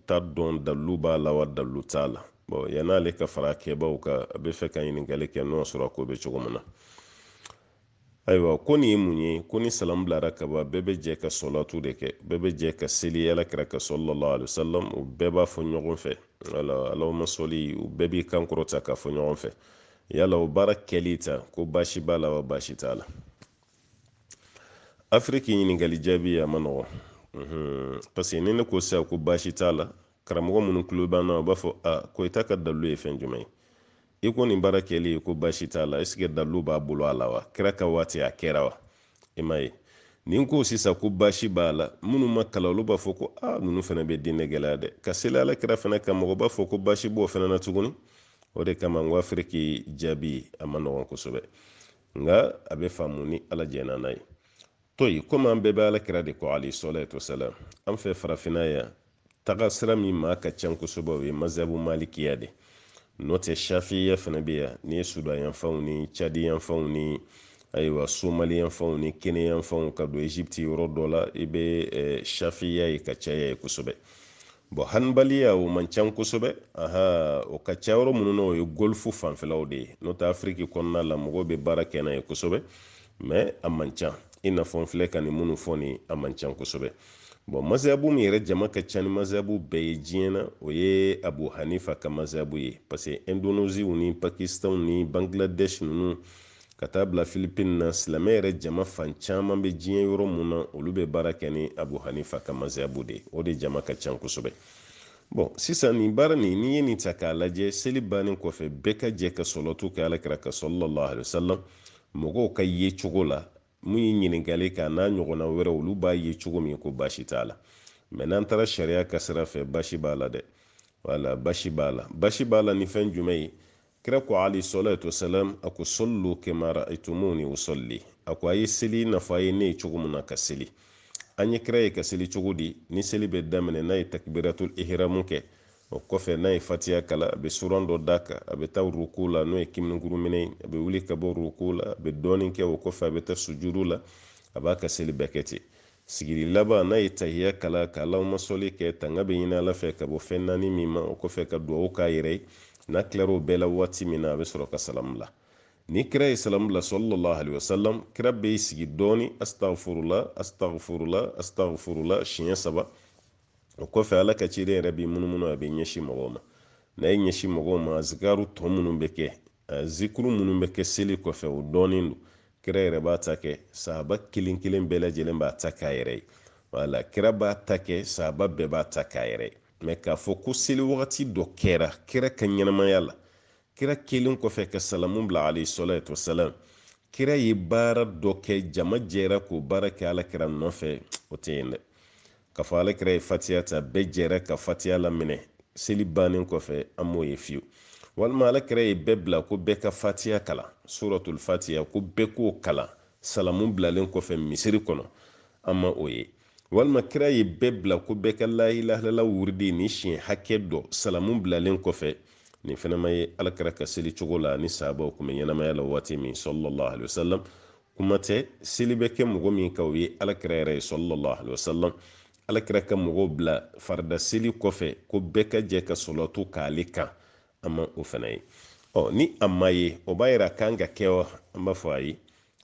t'a dɔn dalilu b'a la wa dalilu t'a la bɔn yan'ale ka fara kɛbaw kan a bɛ fɛ ka ɲininkali kɛ n'o sɔrɔ ko bɛ cogo min na ayiwa ko nin ye mun ye ko ni salam bilara kaba bɛɛ bɛ jɛ ka sɔlatu de kɛ bɛɛ bɛ jɛ ka seli alakira ka sɔlɔlɔ alisalam o bɛɛ b'a fɔ ɲɔgɔn fɛ wala alahuma sɔli o bɛɛ b'i kan k'a fɔ ɲɔgɔn fɛ yala o baara kɛli ta ko baasi b'a la wa baasi t'a la afiriki ɲininkali jaabi a ma nɔgɔn mhm. parce ni ne ko sisan ko baasi t'a la karamɔgɔ minnu tulo banna u b'a fɔ a ko i ta ka dalu ye fɛn jumɛn ye i ko nin baara kɛli ko baasi t'a la ɛsike dalu b'a bolo a la wa kira ka waati a kɛra wa i m'a ye nin ko sisan ko baasi b'a la minnu ma kalan olu b'a fɔ ko a ninnu fana bɛ diinɛ gɛlɛya dɛ ka seli ala kira fana ka mɔgɔ b'a fɔ ko baasi b'o fana na tuguni o de kama n ko afiriki jaabi a ma nɔgɔn kosɛbɛ nka a bɛ faamu ni ala jɛnna n'a ye to komi an bɛɛ bɛ ala kira de kɔ ali sɔlɔ salam an fɛ farafinna yan taga sira min maa ka can kosɛbɛ o ye mazabu malikiya de n'o tɛ fana bɛ ni ye sudan ni cadi ni ayiwa somali ni kene ka don ezipiti yɔrɔ dɔ la i bɛ shafiya ye ka caya ye kosɛbɛ bɔn hanbaliya o man can kosɛbɛ aha o ka ca yɔrɔ minnu na o ye gɔlifu fanfɛlaw de ye n'o tɛ afiriki kɔnɔna la mɔgɔw bɛ baara kɛ n'a ye kosɛbɛ mɛ a man ca i n'a fɔ n filɛ ka nin minnu fɔ nin a man ca kosɛbɛ bon mazabu min yɛrɛ jama ka ca ni mazabu bɛɛ ye diɲɛ na o ye abu hanifa ka mazabu ye paseke indoneziw ni pakistanw ni bangladesh ninnu ka taa bila filipini na silamɛ yɛrɛ jama fan caman be diɲɛ yɔrɔ mun na olu be baara kɛ ni abu hanifa ka mazabu de o de jama ka ca kosɛbɛ bon sisan nin baara nin n'i ye nin ta k'a lajɛ seli bannen kɔfɛ bɛɛ ka jɛ ka sɔlɔtu kɛ alakira ka sɔlɔlɔ mɔgɔw ka ye cogo la mun ye ɲininkali k'a n'a ɲɔgɔnna wɛrɛ olu b'a ye cogo min ko baasi t'a la mɛ n'an taara sariya ka sira fɛ baasi b'a la dɛ wala baasi b'a la baasi b'a la ni fɛn jumɛn ye kira ko ali salatu wasalam a ko sollu kama raaitumuni usolli a ko a ye seli i ye ne ye cogo min na ka seli an ye kira ye ka seli cogo di ni seli bɛ daminɛ n'a ye takibiratul ihramu kɛ o kɔfɛ n'a ye fatiya kala a bɛ suran dɔ d'a kan a bɛ taa ruku la n'o ye kiminkuru minɛ a bɛ wuli ka bɔ ruku la a bɛ dɔɔnin kɛ o kɔfɛ a bɛ taa sujuru la a b'a ka seli bɛɛ kɛ ten laban n'a ye tahiya kala ka alahuma kɛ tanga bɛ ɲini ala fɛ ka bɔ fɛn naani min ma o kɔfɛ ka duwawu k'a yɛrɛ n'a tilar'o bɛɛ la waati min na a bɛ sɔrɔ ka salamu bila ni kira ye salamu bila sɔlɔlɔ ali wasalam kira bɛ sigi dɔɔni astagfurula astagfurula astagfurula siɲɛ saba o kɔfɛ ala ka ciden yɛrɛ bi munumunu a bɛ ɲɛsin mɔgɔw ma n'a ye ɲɛsin mɔgɔw ma zikaru tɔ minnu bɛ kɛ zikuru minnu bɛ kɛ seli kɔfɛ o dɔɔnin don kira yɛrɛ b'a ta kɛ sahaba kelen kelen bɛɛ lajɛlen b'a ta k'a yɛrɛ ye wala kira b'a ta kɛ sahaba bɛɛ b'a ta k'a yɛrɛ ye mɛ k'a fɔ ko seli wagati dɔ kɛra kira ka ɲɛnamaya la kira kelen kɔfɛ ka salamu bila alayhisalatu wasalam kira ye baara dɔ kɛ jama jɛra k'o baara kɛ ala kira nɔfɛ o tɛ yen dɛ k'a fɔ ale kɛra ye fatiya ta bɛɛ jɛra ka fatiya laminɛ seli bannen kɔfɛ an m'o ye fiyewu walima ale kɛra ye bɛɛ bila ko bɛɛ ka fatiya kalan suratul fatiya ko bɛɛ k'o kalan salamu bilalen kɔfɛ misiri kɔnɔ an ma o ye walima kira ye bɛɛ bila ko bɛɛ ka layilahala wuridi ni siɲɛ hakɛ dɔ salamu bilalen kɔfɛ nin fɛnɛ ma ye alakira ka seli cogo la ni sahabaw kun bɛ ɲɛnamaya la waati min sallallahu alaihi wasallam kuma tɛ seli bɛ kɛ mɔgɔ min ka o ye alakira yɛrɛ ye sallallahu alaihi wasallam alakira ka mɔgɔw bila farida kɔfɛ ko bɛɛ ka jɛ ka sɔlɔtu k'ale kan a ma o fana ye ɔ ni a ma ye o b'a yira kan ka kɛ wa an b'a fɔ ayi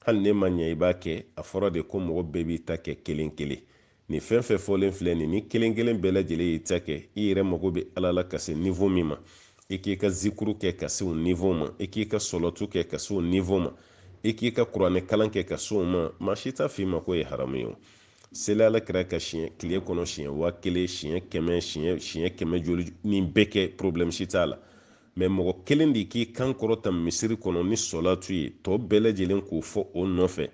hali ne ma ɲɛ i b'a kɛ a fɔra de ko mɔgɔ bɛɛ b'i ta kɛ kelen kelen nin fɛn fɛn fɔlen filɛ nin ni kelen kelen bɛɛ lajɛlen y'i ta kɛ i yɛrɛ mago bɛ ala la ka se min ma i k'i ka zikuru kɛ ka se o ma i k'i ka sɔlɔtu kɛ ka se o ma i k'i ka kuranɛ kalan kɛ ka se o ma maa si t'a f'i ma k'o e ye haramu ye seliyala kɛra ka siɲɛ tile kɔnɔ siɲɛ wa kelen siɲɛ kɛmɛ siɲɛ siɲɛ kɛmɛ joli nin bɛɛ kɛ problème si t'a la mɛ mɔgɔ kelen de k'i kan kɔrɔta misiri kɔnɔ ni sɔlatu ye tɔ bɛɛ lajɛlen k'o fɔ o nɔfɛ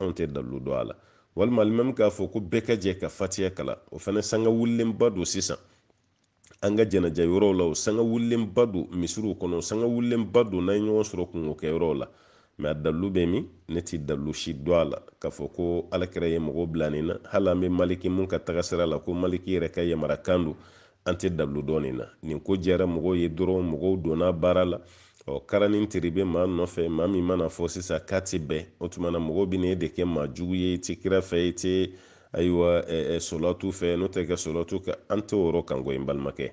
anw tɛ dalilu dɔn a la walima alimami k'a fɔ ko bɛɛ ka jɛ ka fatiya kala o fana sanga wulilenba don sisan an ka jɛnɛja yɔrɔw la o sanga wulilenba don misiriw kɔnɔ sanga wulilenba don n'an ye ɲɔgɔn sɔrɔ kungokɛyɔrɔw la a dalu bɛ min ne ti dalu si dɔ a la k'a fɔ ko alakira ye mɔgɔw bila nin na hali an bɛ maliki mun ka taga sira la ko maliki yɛrɛ ka yamarakan don an tɛ dalu dɔ nin na nin ko jɛra mɔgɔw ye dɔrɔn mɔgɔw donna baara la ɔ karani tiri bɛ maa nɔfɛ maa min mana fɔ sisan k'a ti bɛn o tuma na mɔgɔw bɛ ne de kɛ maa jugu ye i ti kira fɛ i ti ayiwa sɔlɔtu fɛ n'o tɛ kɛ sɔlɔtu kan an tɛ o yɔrɔ kan koyi balimakɛ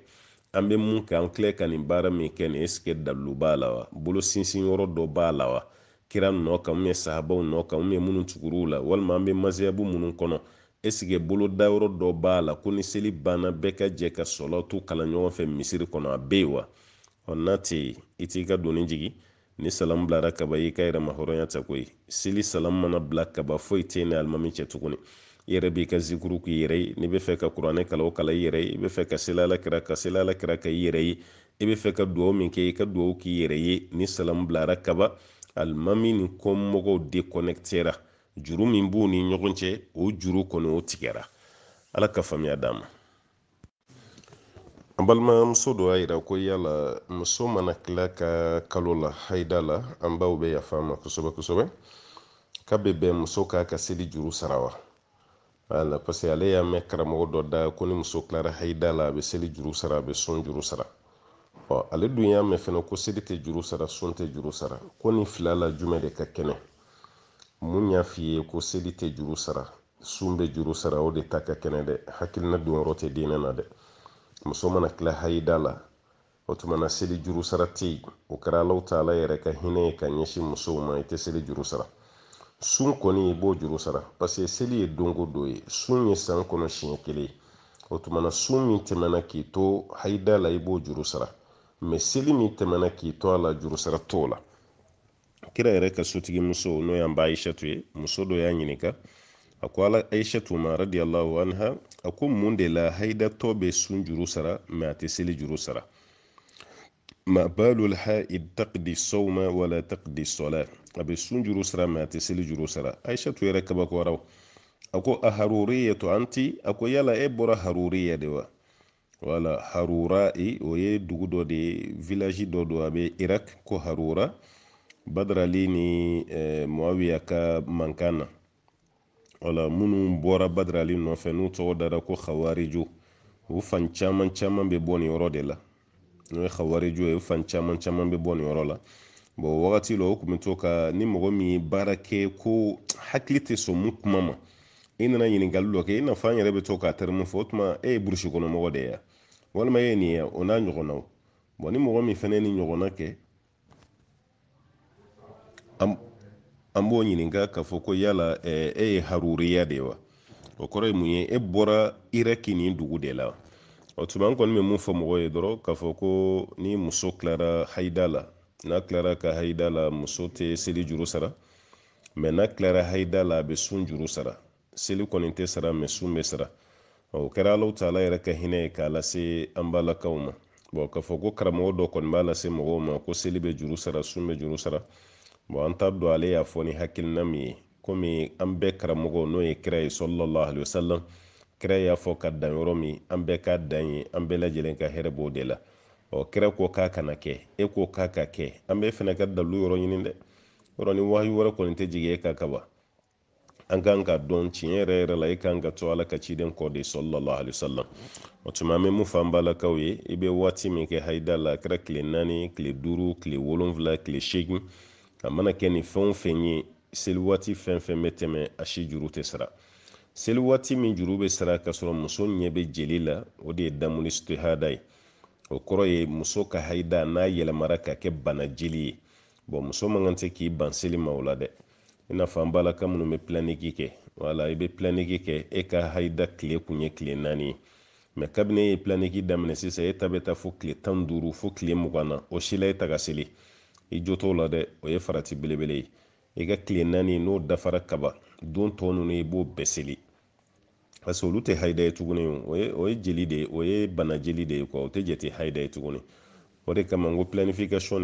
an bɛ mun kɛ an filɛ ka nin baara min kɛ nin esike dalu b'a la wa bolo sinsin yɔrɔ dɔ b'a la wa kira nɔ kan sahabaw nɔ kan minnu tugur'u la walima an bɛ maziyabu minnu kɔnɔ esike boloda yɔrɔ dɔ b'a la ko ni seli banna bɛɛ ka jɛ ka sɔlɔ tu kalan ɲɔgɔn fɛ misiri kɔnɔ a bɛ yen wa ɔ n'a tɛ yen i t'i ka doni jigi ni salamu bilara kaba i ka yɛrɛ mahɔrɔnya ta koyi seli salamu mana bila kaba foyi tɛ yen ni alimami cɛ tuguni i yɛrɛ b'i ka zikuru k'i yɛrɛ ye n'i bɛ fɛ ka kuranɛ kalan o kalan i yɛrɛ ye i bɛ fɛ ka seli ala kira ka seli ala kira ka i yɛrɛ ye i bɛ fɛ ka duwawu min kɛ i ka duwawu k'i yɛrɛ ye ni salamu bilara kaba alimami ni kɔmɔgɔw de kɔnɛkitɛra juru min b'u ni ɲɔgɔn cɛ o juru kɔni o tigɛra ala ka faamuya d'a ma an balimamuso dɔ y'a yira ko yala muso mana tila ka kalo la hayida la an baw bɛ yafa ma kosɛbɛ kosɛbɛ k'a bɛ bɛn muso k'a ka seli juru sara wa wala parce que ale y'a mɛn karamɔgɔ dɔ da ko ni muso tilara hayida la a bɛ seli juru sara a bɛ sun juru sara ale dun y'a mɛn fɛnɛ ko seli tɛ juru sara sun tɛ juru sara ko ni fila la jumɛ de ka kɛnɛ mun y'a f'i ye ko seli tɛ juru sara sun bɛ juru sara o de ta ka kɛnɛ dɛ hakilina donyɔrɔ tɛ diinɛ na dɛ muso mana kila hayida la o tuma na seli juru sara tɛ yen o kɛra alaw ta ala yɛrɛ ka hinɛ ye ka ɲɛsin musow ma i tɛ seli juru sara sun kɔni i b'o juru sara paseke seli ye donko don ye sun ye san kɔnɔ siɲɛ kelen o tuma na sun min tɛmɛna k'i to hayida la i b'o juru sara seli min tɛmɛna k'i to a la jurusara t'o la kira yɛrɛ ka sotigi muso n'o y'an ba ayisatu ye muso dɔ y'a ɲininka a ko ala ayisatu ma radiallahu anha a ko mun de la hayidatɔ bɛ sun juru sara mɛ a tɛ seli juru sara ma balul haid taqdi sawma wala taqdi sola a bɛ sun juru sara mɛ a tɛ seli juru sara ayisatu yɛrɛ kabakora a ko a haruriyatu anti a ko yala e bɔra haruriya de wa wala harura o ye dugu dɔ de ye vilaji dɔ don a bɛ irak ko harura badrali eh, ni eh, muawiya ka mankan na wala minnu bɔra badarali nɔfɛ n'u tɔgɔ dara ko hawarijo u fan caman caman bɛ bɔ nin de la n'o ye hawarijo ye u fan caman caman bɛ bɔ nin la bon wagati la o kun bɛ to ka ni mɔgɔ min baara kɛ ko hakili tɛ sɔn mun kuma ma i nana ɲininkali dɔ kɛ i n'a an yɛrɛ bɛ to k'a tɛrɛmu fɔ o tuma e ye burusi kɔnɔ de ye walima ye nin ye o n'a ɲɔgɔnnaw bɔn ni mɔgɔ min fɛnɛ ye nin ɲɔgɔnna kɛ an b'o ɲininka k'a fɔ ko yala e ye haruriya de wa o kɔrɔ ye mun ye e bɔra irɛki ni dugu de la o tuma an kɔni bɛ mun fɔ mɔgɔw ye dɔrɔn k'a fɔ ko ni muso tilara hayida la n'a tilara ka hayida la muso tɛ seli juru sara mɛ n'a tilara hayida la a bɛ sun juru sara seli kɔni tɛ sara mɛ sun bɛ sara o kɛra alaw taala yɛrɛ ka hinɛ ye k'a lase an balakaw ma bɔn k'a fɔ ko karamɔgɔ dɔ kɔni b'a lase mɔgɔw ma ko seli bɛ juru sara sun bɛ juru sara bɔn an t'a dɔn ale y'a fɔ ni hakilina min ye komi an bɛɛ karamɔgɔ n'o ye kira ye sɔlɔlɔ ali wasalam kira y'a fɔ ka dan yɔrɔ min an bɛɛ k'a dan ye an bɛɛ lajɛlen ka hɛrɛ b'o de la ɔ kira ko k'a kana kɛ e ko k'a ka kɛ an bɛɛ fana ka dalu yɔrɔ ɲini dɛ yɔrɔ ni wahi wɛrɛ kɔni tɛ jigin e kan kaban an kan ka dɔn tiɲɛ yɛrɛ yɛrɛ la i e kan ka to ala ka ciden kɔ de sɔlɔlɔ alisalam o tuma an bɛ mun fɔ an balakaw ye i bɛ waati min kɛ hayida la a kɛra tile naani tile duuru tile wolonfila tile seegin a mana kɛ nin fɛn o fɛn ye seli waati fɛn fɛn bɛ tɛmɛ a si juru tɛ sara seli waati min juru bɛ sara ka sɔrɔ muso ɲɛ bɛ jeli la o de ye damuni sitihada ye o kɔrɔ ye muso ka hayida n'a yɛlɛmara ka kɛ bana jeli ye muso man kan tɛ k'i ban seli ma o la dɛ i n'a fɔ an balaka minnu bɛ pilaniki kɛ wala i bɛ pilaniki kɛ e ka hayida tile kun ye tile naani ye mɛ kabini e ye pilaniki daminɛ sisan e ta bɛ taa fo tile tan duuru fo tile mugan na o si la e ta seli i jo t'o la dɛ o ye farati belebele ye i ka tile naani n'o dafara kaba don tɔ ninnu i b'o bɛɛ seli parce que olu tɛ hayida ye tuguni o ye o ye jeli de ye o ye bana jeli de ye o tɛ jate hayida ye tuguni o de kama n ko nin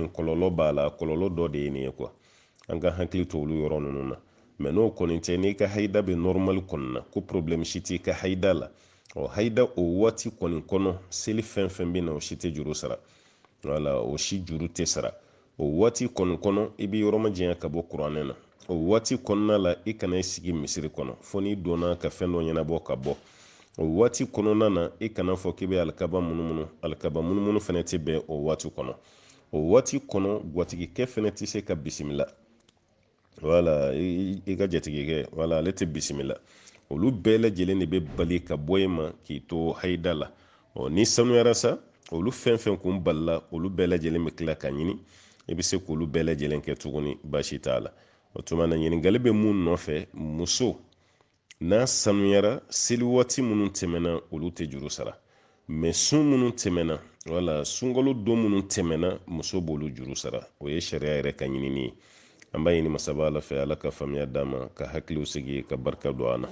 kɔlɔlɔ b'a la kɔlɔlɔ dɔ de ye nin ye an ka hakili to olu yɔrɔ ninnu na mɛ n'o kɔni tɛ n'i ka hayida bɛ nɔrɔmali kɔni ko porobilɛmu si t'i ka hayida la ɔ hayida o waati kɔni kɔnɔ seli fɛn fɛn bɛ o si tɛ juru sara wala o si juru tɛ sara o waati kɔni kɔnɔ i bɛ yɔrɔ ma ka bɔ kuranɛ na o waati kɔnɔna la i kana i sigi misiri kɔnɔ fo n'i donna ka fɛn dɔ ɲɛnabɔ ka bɔ o waati kɔnɔna na i kana fɔ k'i bɛ alikaba munumunu alikaba munumunu fana tɛ bɛn o waati kɔnɔ o waati kɔnɔ gwatigikɛ fana tɛ se ka bisimila wala i ka jatigikɛ wala ale tɛ bisimila olu bɛɛ lajɛlen de bɛ bali ka bɔ i ma k'i to hayida la n'i sanuyara sa olu fɛn fɛn kun balila olu bɛɛ lajɛlen bɛ tila ka ɲini i bɛ se k'olu bɛɛ lajɛlen kɛ tuguni baasi t'a la o tuma na ɲininkali bɛ mun nɔfɛ muso n'a sanuyara seli waati minnu tɛmɛna olu tɛ juru sara mɛ sun minnu tɛmɛna wala sunkalo don minnu tɛmɛna muso b'olu juru sara o ye sariya yɛrɛ ka ɲinini ye an b'a ɲini masaba ala fɛ ala ka faamuya d'a ma ka hakiliw sigi ka barika don an na